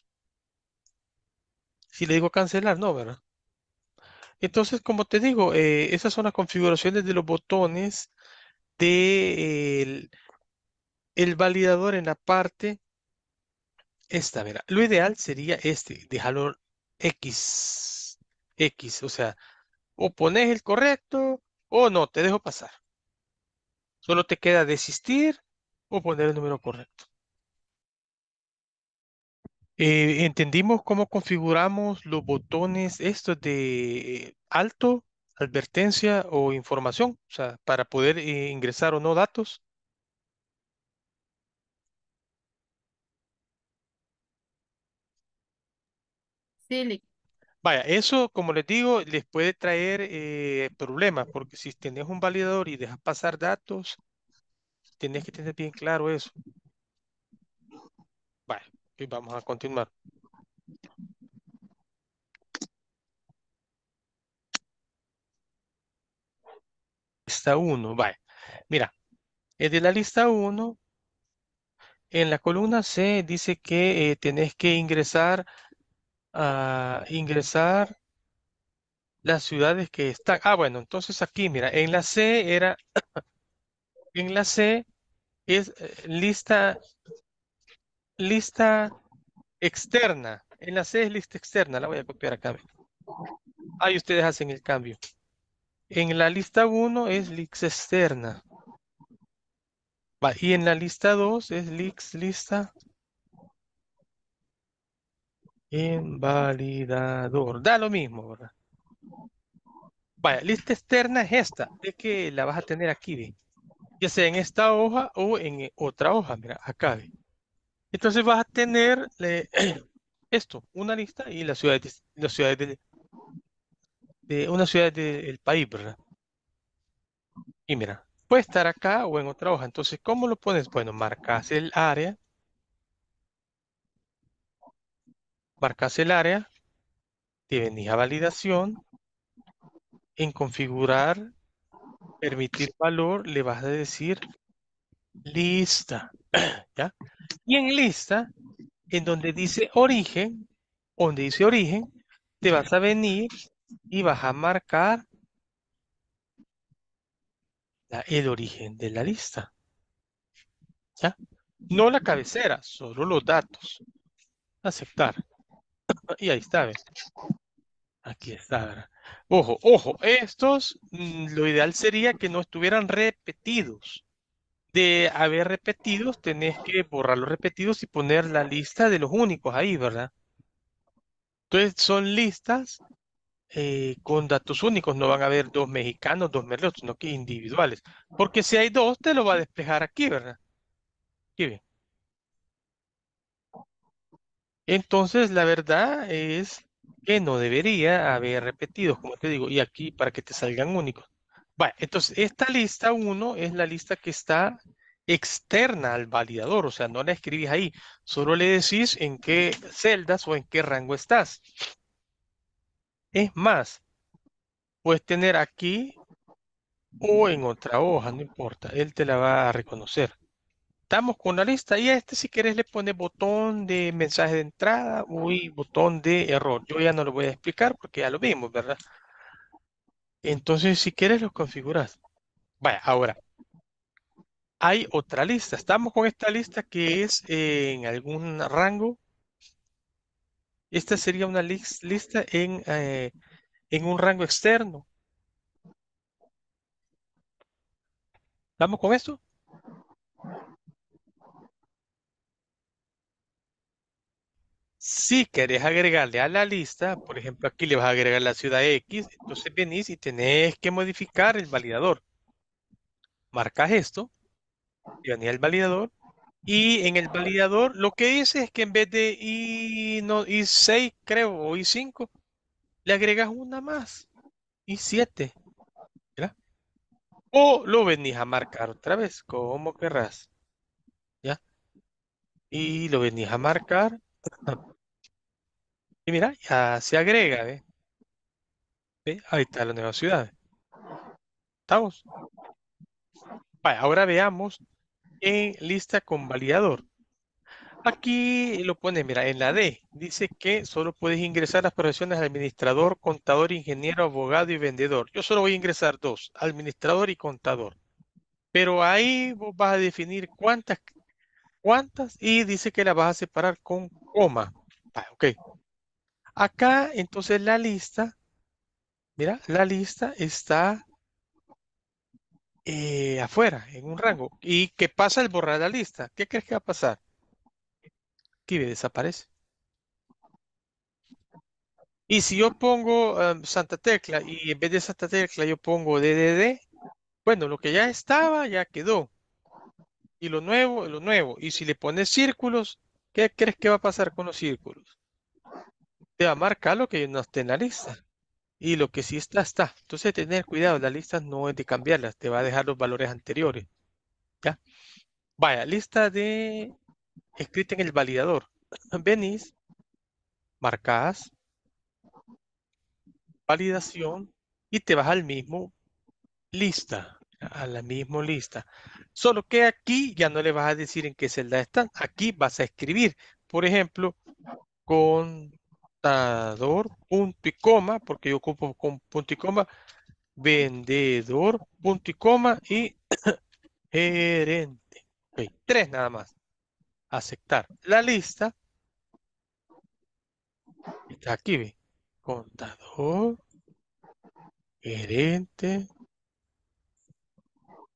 si le digo cancelar, no, ¿verdad? Entonces, como te digo, eh, esas son las configuraciones de los botones del el validador en la parte esta, ¿verdad? Lo ideal sería este, déjalo X, X, o sea, o pones el correcto o no, te dejo pasar. Solo te queda desistir o poner el número correcto. Eh, entendimos cómo configuramos los botones estos de alto, advertencia o información, o sea, para poder eh, ingresar o no datos. Sí. Vaya, eso, como les digo, les puede traer eh, problemas, porque si tenés un validador y dejas pasar datos, tenés que tener bien claro eso y vamos a continuar. Lista 1, vaya. Mira, es eh, de la lista 1, en la columna C dice que eh, tenés que ingresar ah, ingresar las ciudades que están. Ah, bueno, entonces aquí, mira, en la C era, en la C es eh, lista lista externa. En la C es lista externa. La voy a copiar acá. Ahí ustedes hacen el cambio. En la lista 1 es lista externa. y en la lista 2 es Lix lista invalidador. Da lo mismo, ¿verdad? Vaya, lista externa es esta. Es que la vas a tener aquí, ya sea en esta hoja o en otra hoja. Mira, acá, entonces vas a tener esto, una lista y las ciudades, las ciudades de, de una ciudad del país, ¿verdad? Y mira, puede estar acá o en otra hoja. Entonces, ¿cómo lo pones? Bueno, marcas el área. Marcas el área. Te venís a validación. En configurar, permitir valor, le vas a decir lista. ¿Ya? Y en lista, en donde dice origen, donde dice origen, te vas a venir y vas a marcar la, el origen de la lista. ¿Ya? No la cabecera, solo los datos. Aceptar. Y ahí está, ¿ves? Aquí está, Ojo, ojo, estos mm, lo ideal sería que no estuvieran repetidos de haber repetidos, tenés que borrar los repetidos y poner la lista de los únicos ahí, ¿verdad? Entonces son listas eh, con datos únicos, no van a haber dos mexicanos, dos merleos, sino que individuales. Porque si hay dos, te lo va a despejar aquí, ¿verdad? Aquí bien. Entonces, la verdad es que no debería haber repetidos, como te digo, y aquí para que te salgan únicos. Bueno, entonces esta lista 1 es la lista que está externa al validador, o sea, no la escribís ahí, solo le decís en qué celdas o en qué rango estás. Es más, puedes tener aquí o en otra hoja, no importa, él te la va a reconocer. Estamos con la lista y a este si quieres le pone botón de mensaje de entrada o botón de error. Yo ya no lo voy a explicar porque ya lo vimos, ¿verdad? Entonces, si quieres, los configuras. Vaya, ahora, hay otra lista. Estamos con esta lista que es en algún rango. Esta sería una lista en, eh, en un rango externo. ¿Estamos con esto? Si querés agregarle a la lista, por ejemplo, aquí le vas a agregar la ciudad X, entonces venís y tenés que modificar el validador. Marcas esto, y venís al validador, y en el validador lo que dice es que en vez de I, no, 6 creo, o I5, le agregas una más, I7. O lo venís a marcar otra vez, como querrás. ¿Ya? Y lo venís a marcar Y mira, ya se agrega, Ahí está la nueva ciudad. ¿Estamos? ahora veamos en lista con validador. Aquí lo pone, mira, en la D. Dice que solo puedes ingresar las profesiones administrador, contador, ingeniero, abogado y vendedor. Yo solo voy a ingresar dos, administrador y contador. Pero ahí vos vas a definir cuántas, cuántas y dice que las vas a separar con coma. ok, Acá, entonces, la lista, mira, la lista está eh, afuera, en un rango. ¿Y qué pasa al borrar la lista? ¿Qué crees que va a pasar? Aquí desaparece. Y si yo pongo ah, Santa Tecla y en vez de Santa Tecla yo pongo DDD, bueno, lo que ya estaba ya quedó. Y lo nuevo, lo nuevo. Y si le pones círculos, ¿qué crees que va a pasar con los círculos? va a marcar lo que no esté en la lista. Y lo que sí está, está. Entonces, tener cuidado, la lista no es de cambiarlas, te va a dejar los valores anteriores. ¿Ya? Vaya, lista de escrita en el validador. Venís, marcas, validación y te vas al mismo lista, a la misma lista. Solo que aquí ya no le vas a decir en qué celda están. Aquí vas a escribir, por ejemplo, con Contador, punto y coma, porque yo ocupo con punto y coma. Vendedor, punto y coma y gerente. tres nada más. Aceptar la lista. Está aquí, Contador, gerente.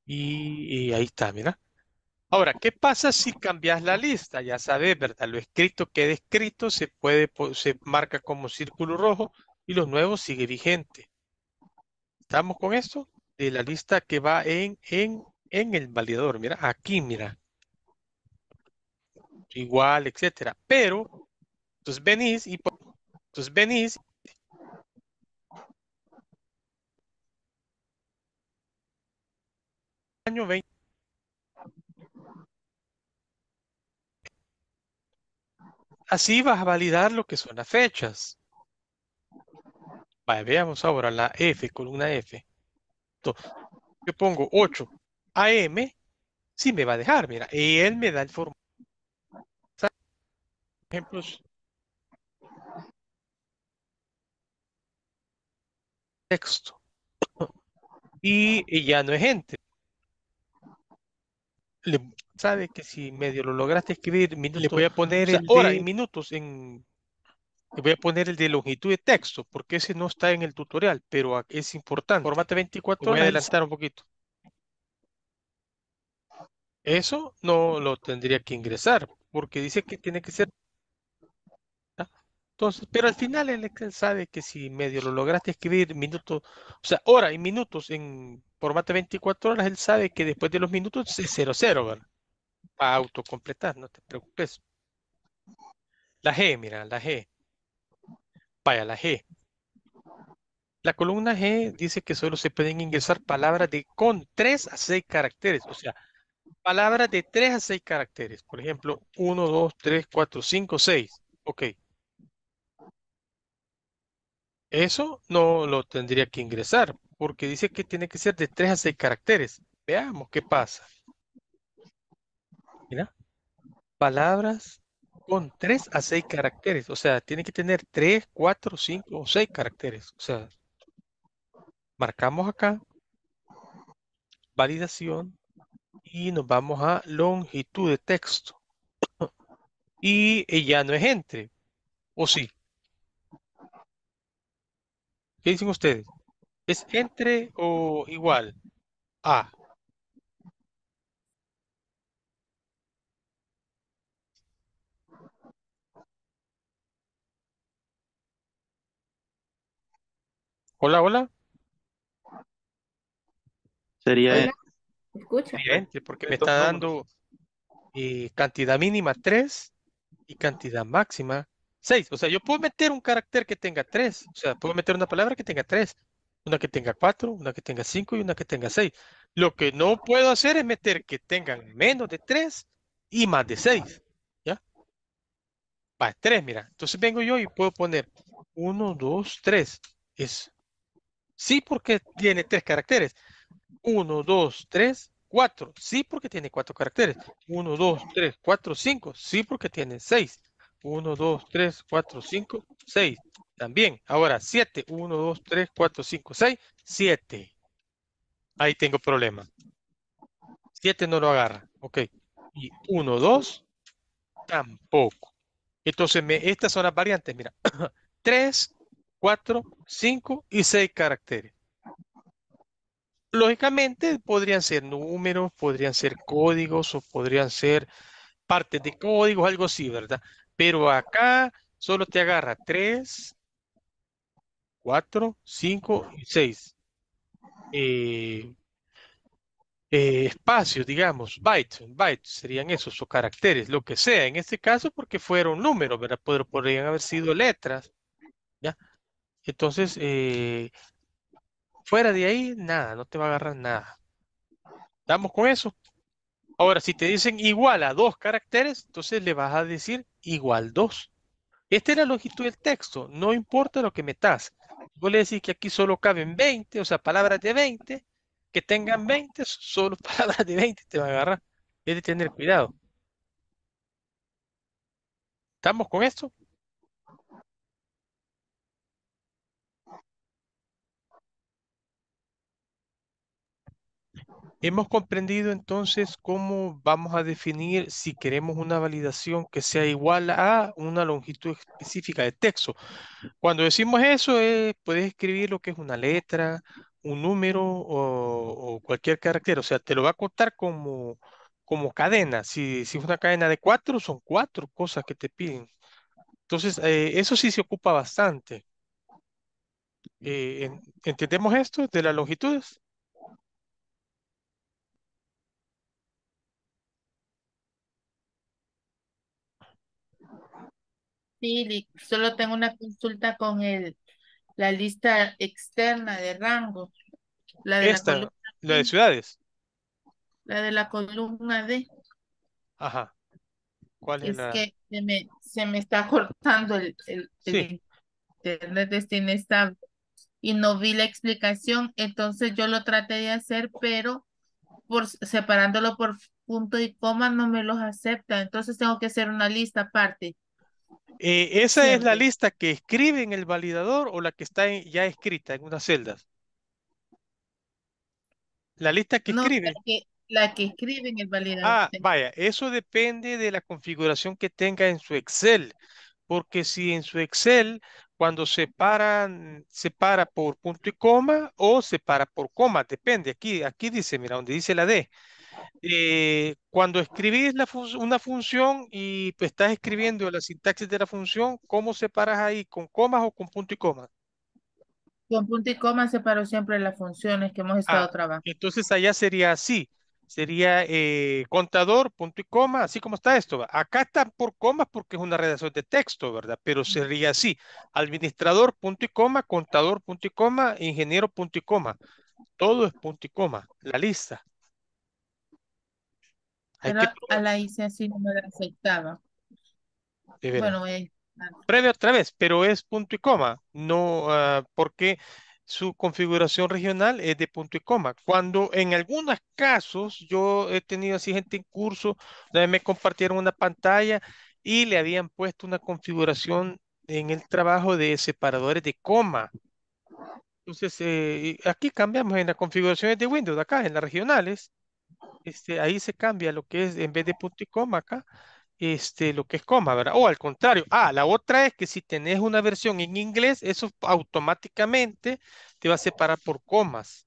Y, y ahí está, mira. Ahora, ¿qué pasa si cambias la lista? Ya sabes, ¿verdad? Lo escrito queda escrito, se puede, se marca como círculo rojo y lo nuevo sigue vigente. ¿Estamos con esto? De la lista que va en, en, el validador. Mira, aquí, mira. Igual, etcétera. Pero, entonces venís y entonces venís año 20 Así vas a validar lo que son las fechas. veamos ahora la F, columna F. yo pongo 8 M. sí me va a dejar, mira, y él me da el formato. Ejemplos. Texto. Y, ya no es gente. Le sabe que si medio lo lograste escribir, le voy a poner el de, y minutos en. Le voy a poner el de longitud de texto, porque ese no está en el tutorial, pero es importante. Formate 24 horas. Voy a adelantar un poquito. Eso no lo tendría que ingresar, porque dice que tiene que ser. Entonces, pero al final el Excel sabe que si medio lo lograste escribir minutos, o sea, hora y minutos en formato 24 horas, él sabe que después de los minutos es 00, ¿verdad? va a autocompletar, no te preocupes. La G, mira, la G. Vaya, la G. La columna G dice que solo se pueden ingresar palabras de con 3 a 6 caracteres, o sea, palabras de 3 a 6 caracteres. Por ejemplo, 1, 2, 3, 4, 5, 6. Ok. Eso no lo tendría que ingresar, porque dice que tiene que ser de 3 a 6 caracteres. Veamos qué pasa. Mira, palabras con 3 a 6 caracteres. O sea, tiene que tener 3, 4, 5 o 6 caracteres. O sea, marcamos acá validación y nos vamos a longitud de texto. Y ya no es entre, ¿o sí? ¿Qué dicen ustedes? ¿Es entre o igual? A. Hola, hola. Sería Hola, escucha? porque me está dando eh, cantidad mínima 3 y cantidad máxima 6. O sea, yo puedo meter un carácter que tenga 3. O sea, puedo meter una palabra que tenga 3, una que tenga 4, una que tenga 5 y una que tenga 6. Lo que no puedo hacer es meter que tengan menos de 3 y más de 6. ¿Ya? Para 3, mira. Entonces vengo yo y puedo poner 1, 2, 3. Es Sí, porque tiene tres caracteres. Uno, dos, tres, cuatro. Sí, porque tiene cuatro caracteres. Uno, dos, tres, cuatro, cinco. Sí, porque tiene seis. Uno, dos, tres, cuatro, cinco, seis. También. Ahora, siete. Uno, dos, tres, cuatro, cinco, seis. Siete. Ahí tengo problema. Siete no lo agarra. Ok. Y uno, dos, tampoco. Entonces, estas son las variantes. Mira, tres, 4, 5 y 6 caracteres. Lógicamente podrían ser números, podrían ser códigos o podrían ser partes de códigos, algo así, ¿verdad? Pero acá solo te agarra 3, 4, 5 y 6. Eh, eh, espacios, digamos, bytes, bytes serían esos, o caracteres, lo que sea, en este caso porque fueron números, ¿verdad? Podrían haber sido letras, entonces, eh, fuera de ahí, nada, no te va a agarrar nada. ¿Estamos con eso. Ahora, si te dicen igual a dos caracteres, entonces le vas a decir igual dos. Esta es la longitud del texto, no importa lo que metas. Vos le decís que aquí solo caben 20, o sea, palabras de 20, que tengan 20, solo palabras de 20 te va a agarrar. Es que tener cuidado. ¿Estamos con esto? Hemos comprendido entonces cómo vamos a definir si queremos una validación que sea igual a una longitud específica de texto. Cuando decimos eso, eh, puedes escribir lo que es una letra, un número o, cualquier carácter. O sea, te lo va a contar como, como cadena. Si, si es una cadena de cuatro, son cuatro cosas que te piden. Entonces, eh, eso sí se ocupa bastante. Eh, ¿Entendemos esto de las longitudes? solo tengo una consulta con el, la lista externa de rango. La de la, de ciudades. La de la columna D. Ajá. ¿Cuál es, que se me, se me, está cortando el, el, sí. Y no vi la explicación, entonces yo lo traté de hacer, pero separándolo por punto y coma no me los acepta. Entonces tengo que hacer una lista aparte. Eh, ¿Esa es la lista que escribe en el validador o la que está ya escrita en unas celdas? La lista que escribe. La que, escribe en el validador. Ah, vaya, eso depende de la configuración que tenga en su Excel. Porque si en su Excel, cuando se para por punto y coma o separa por coma, depende. Aquí, aquí dice, mira, donde dice la D. Eh, cuando escribís una función y estás escribiendo la sintaxis de la función, ¿cómo separas ahí? ¿Con comas o con punto y coma? Con punto y coma separo siempre las funciones que hemos estado ah, trabajando. Entonces allá sería así. Sería eh, contador, punto y coma, así como está esto. Acá está por comas porque es una redacción de texto, ¿verdad? Pero sería así. Administrador, punto y coma, contador, punto y coma, ingeniero, punto y coma. Todo es punto y coma, la lista. Pero a la hice así, no me lo aceptaba. Bueno, ah. Previo otra vez, pero es punto y coma, no ah, porque su configuración regional es de punto y coma. Cuando en algunos casos yo he tenido así gente en curso, me compartieron una pantalla y le habían puesto una configuración en el trabajo de separadores de coma. Entonces, eh, aquí cambiamos en las configuraciones de Windows, acá en las regionales, este, ahí se cambia lo que es, en vez de punto y coma acá, este, lo que es coma, ¿verdad? O al contrario. Ah, la otra es que si tenés una versión en inglés, eso automáticamente te va a separar por comas.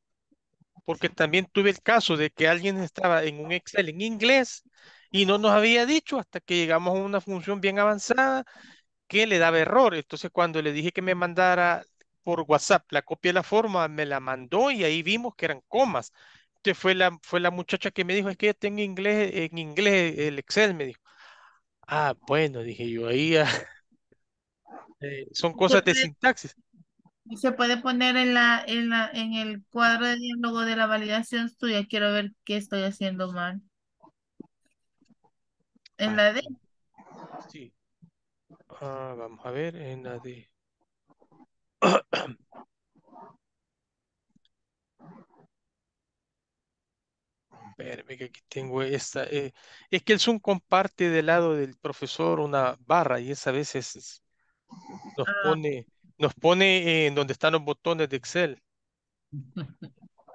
Porque también tuve el caso de que alguien estaba en un Excel en inglés y no nos había dicho hasta que llegamos a una función bien avanzada que le daba error. Entonces cuando le dije que me mandara por WhatsApp la copia la forma, me la mandó y ahí vimos que eran comas fue la, fue la muchacha que me dijo, es que tengo inglés, en inglés el Excel, me dijo. Ah, bueno, dije yo, ahí eh, son cosas de sintaxis. Se puede poner en, la, en, la, en el cuadro de diálogo de la validación tuya, quiero ver qué estoy haciendo mal. En la ah, D. Sí. Ah, vamos a ver, en la D. Espérame que aquí tengo esta. es que el Zoom comparte del lado del profesor una barra y esa a veces nos pone, nos pone en donde están los botones de Excel.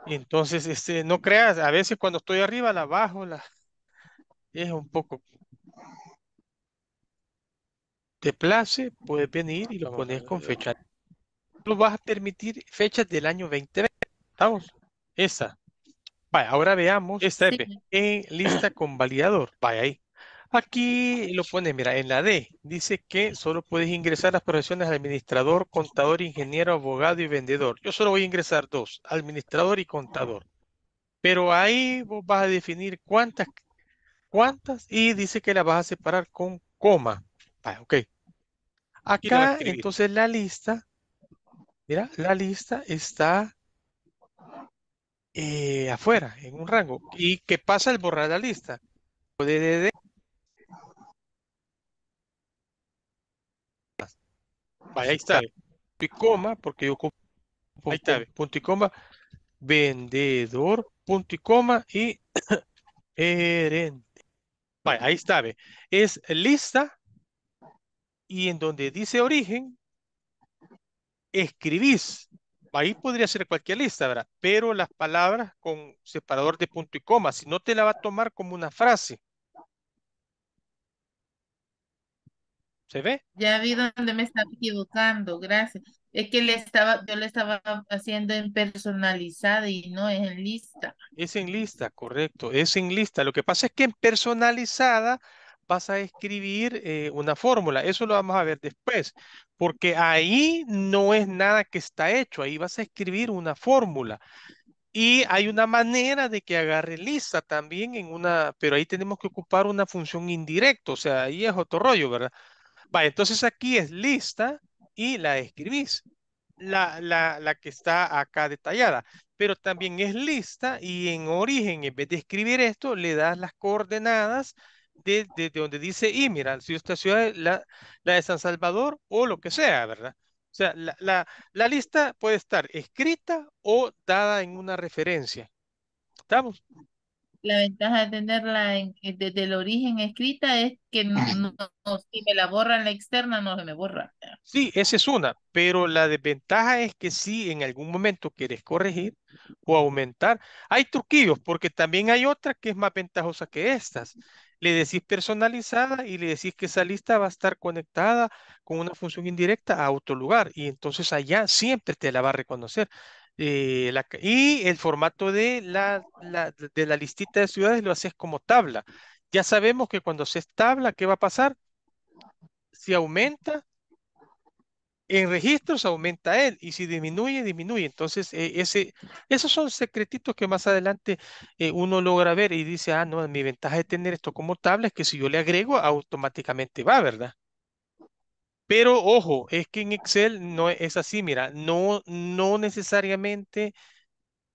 Entonces, este, no creas, a veces cuando estoy arriba la bajo, la, es un poco. Te place, puedes venir y lo pones con fecha. lo vas a permitir fechas del año 2020. ¿Estamos? Esa ahora veamos esta en lista con validador. Vaya ahí. Aquí lo pone, mira, en la D. Dice que solo puedes ingresar las profesiones administrador, contador, ingeniero, abogado y vendedor. Yo solo voy a ingresar dos, administrador y contador. Pero ahí vos vas a definir cuántas, cuántas y dice que las vas a separar con coma. ok. Acá, entonces la lista, mira, la lista está eh, afuera, en un rango. ¿Y qué pasa el borrar la lista? DDD. Vaya, ahí está. Punto y coma, porque yo Ahí está, punto y coma. Vendedor, punto y coma y ahí está. Es lista y en donde dice origen, escribís ahí podría ser cualquier lista, ¿verdad? Pero las palabras con separador de punto y coma, si no te la va a tomar como una frase. ¿Se ve? Ya vi dónde me estaba equivocando, gracias. Es que le estaba, yo le estaba haciendo en personalizada y no es en lista. Es en lista, correcto, es en lista. Lo que pasa es que en personalizada vas a escribir eh, una fórmula. Eso lo vamos a ver después porque ahí no es nada que está hecho, ahí vas a escribir una fórmula. Y hay una manera de que agarre lista también en una, pero ahí tenemos que ocupar una función indirecta, o sea, ahí es otro rollo, ¿verdad? Vale, entonces aquí es lista y la escribís, la que está acá detallada, pero también es lista y en origen, en vez de escribir esto, le das las coordenadas de, donde dice, y mira, si esta ciudad es la, la de San Salvador o lo que sea, ¿verdad? O sea, la, la, la lista puede estar escrita o dada en una referencia. ¿Estamos? La ventaja de tenerla desde el origen escrita es que si me la borran la externa, no se me borra. Sí, esa es una, pero la desventaja es que si en algún momento quieres corregir o aumentar, hay truquillos, porque también hay otra que es más ventajosa que estas le decís personalizada y le decís que esa lista va a estar conectada con una función indirecta a otro lugar y entonces allá siempre te la va a reconocer. Eh, y el formato de la, la, de la listita de ciudades lo haces como tabla. Ya sabemos que cuando haces tabla, ¿qué va a pasar? Si aumenta, en registros aumenta él y si disminuye, disminuye. Entonces, eh, ese, esos son secretitos que más adelante eh, uno logra ver y dice, ah, no, mi ventaja de tener esto como tabla es que si yo le agrego, automáticamente va, ¿verdad? Pero ojo, es que en Excel no es así, mira, no, no necesariamente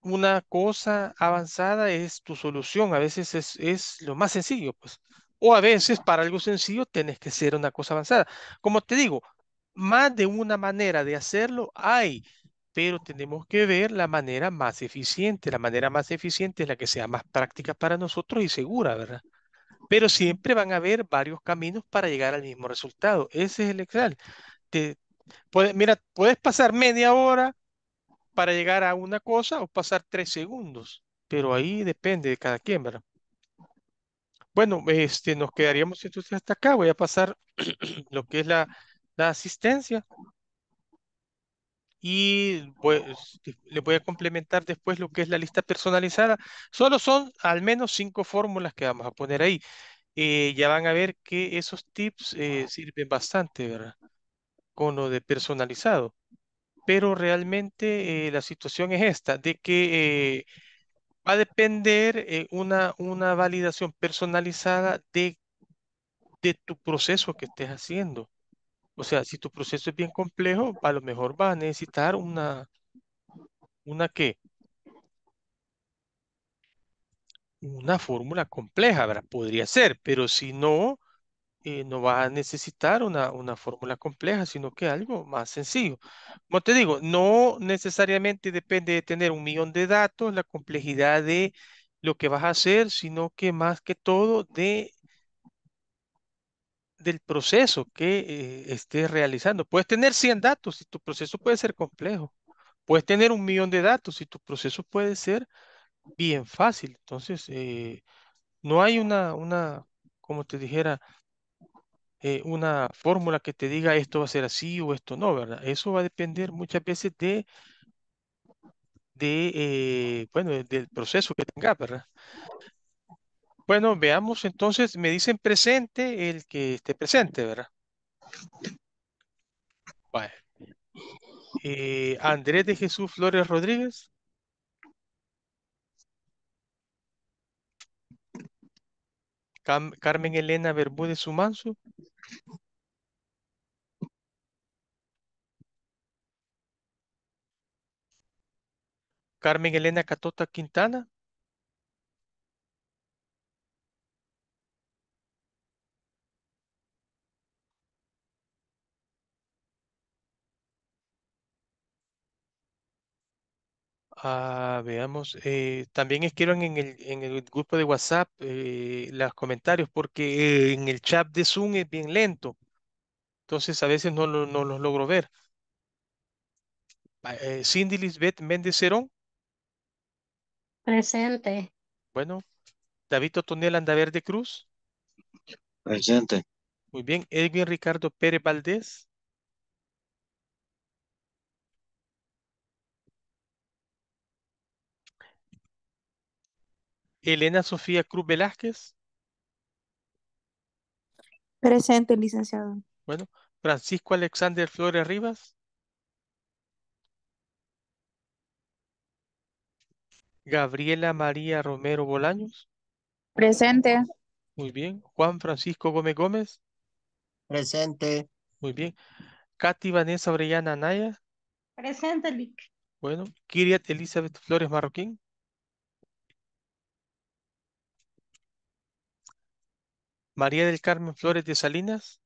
una cosa avanzada es tu solución, a veces es, es lo más sencillo, pues. O a veces para algo sencillo tienes que ser una cosa avanzada. Como te digo, más de una manera de hacerlo hay, pero tenemos que ver la manera más eficiente. La manera más eficiente es la que sea más práctica para nosotros y segura, ¿verdad? Pero siempre van a haber varios caminos para llegar al mismo resultado. Ese es el Excel. Te, mira, puedes pasar media hora para llegar a una cosa o pasar tres segundos, pero ahí depende de cada quien, ¿verdad? Bueno, este, nos quedaríamos entonces hasta acá. Voy a pasar lo que es la, la asistencia. Y pues, le voy a complementar después lo que es la lista personalizada. Solo son al menos cinco fórmulas que vamos a poner ahí. Eh, ya van a ver que esos tips eh, sirven bastante, ¿verdad? Con lo de personalizado. Pero realmente eh, la situación es esta, de que va a depender una, una validación personalizada de, de tu proceso que estés haciendo. O sea, si tu proceso es bien complejo, a lo mejor va a necesitar una, una qué? Una fórmula compleja, ¿verdad? Podría ser, pero si no, eh, no va a necesitar una, una fórmula compleja, sino que algo más sencillo. Como te digo, no necesariamente depende de tener un millón de datos, la complejidad de lo que vas a hacer, sino que más que todo de del proceso que eh, estés realizando. Puedes tener 100 datos y tu proceso puede ser complejo. Puedes tener un millón de datos y tu proceso puede ser bien fácil. Entonces, eh, no hay una, una, como te dijera, eh, una fórmula que te diga esto va a ser así o esto no, ¿verdad? Eso va a depender muchas veces de, de bueno, del proceso que tengas, ¿verdad? Bueno, veamos entonces, me dicen presente el que esté presente, ¿verdad? Vale. Eh, Andrés de Jesús Flores Rodríguez. Carmen Elena Bermúdez Sumanso. Carmen Elena Catota Quintana. Ah, veamos, eh, también escriban en el, en el grupo de WhatsApp eh, los comentarios porque eh, en el chat de Zoom es bien lento. Entonces a veces no, no los logro ver. Ah, Cindy Lisbeth Méndez Cerón. Presente. Bueno, David Otonel Andaverde Cruz. Presente. Muy bien, Edwin Ricardo Pérez Valdés. Elena Sofía Cruz Velázquez. Presente, licenciado. Bueno, Francisco Alexander Flores Rivas. Gabriela María Romero Bolaños. Presente. Muy bien. Juan Francisco Gómez Gómez. Presente. Muy bien. Katy Vanessa Brellana Anaya. Presente, Lic. Bueno, Kiriat Elizabeth Flores Marroquín. María del Carmen Flores de Salinas.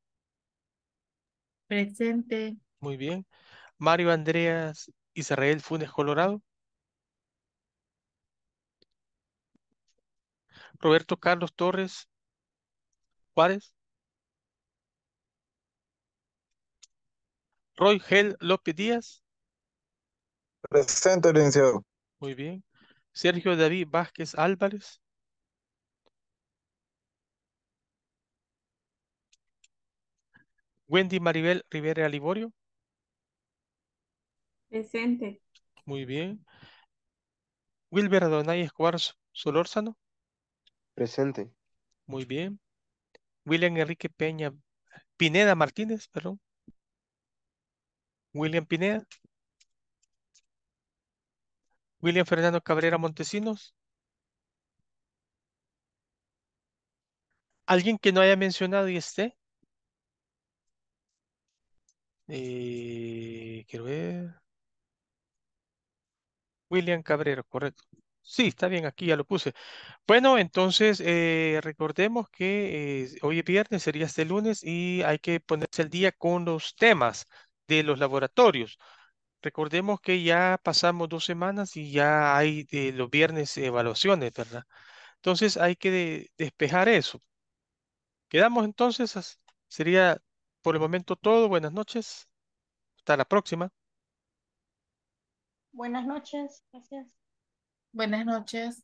Presente. Muy bien. Mario Andreas Israel Funes Colorado. Roberto Carlos Torres Juárez. Roy Gel López Díaz. Presente, licenciado. Muy bien. Sergio David Vázquez Álvarez. Wendy Maribel Rivera Liborio. Presente. Muy bien. Wilber Adonai Escobar Solórzano. Presente. Muy bien. William Enrique Peña Pineda Martínez, perdón. William Pineda. William Fernando Cabrera Montesinos. ¿Alguien que no haya mencionado y esté? Eh, quiero ver. William Cabrero, correcto. Sí, está bien, aquí ya lo puse. Bueno, entonces eh, recordemos que eh, hoy es viernes, sería este lunes y hay que ponerse al día con los temas de los laboratorios. Recordemos que ya pasamos dos semanas y ya hay los viernes evaluaciones, ¿verdad? Entonces hay que despejar eso. Quedamos entonces, sería por el momento todo, buenas noches. Hasta la próxima. Buenas noches, gracias. Buenas noches.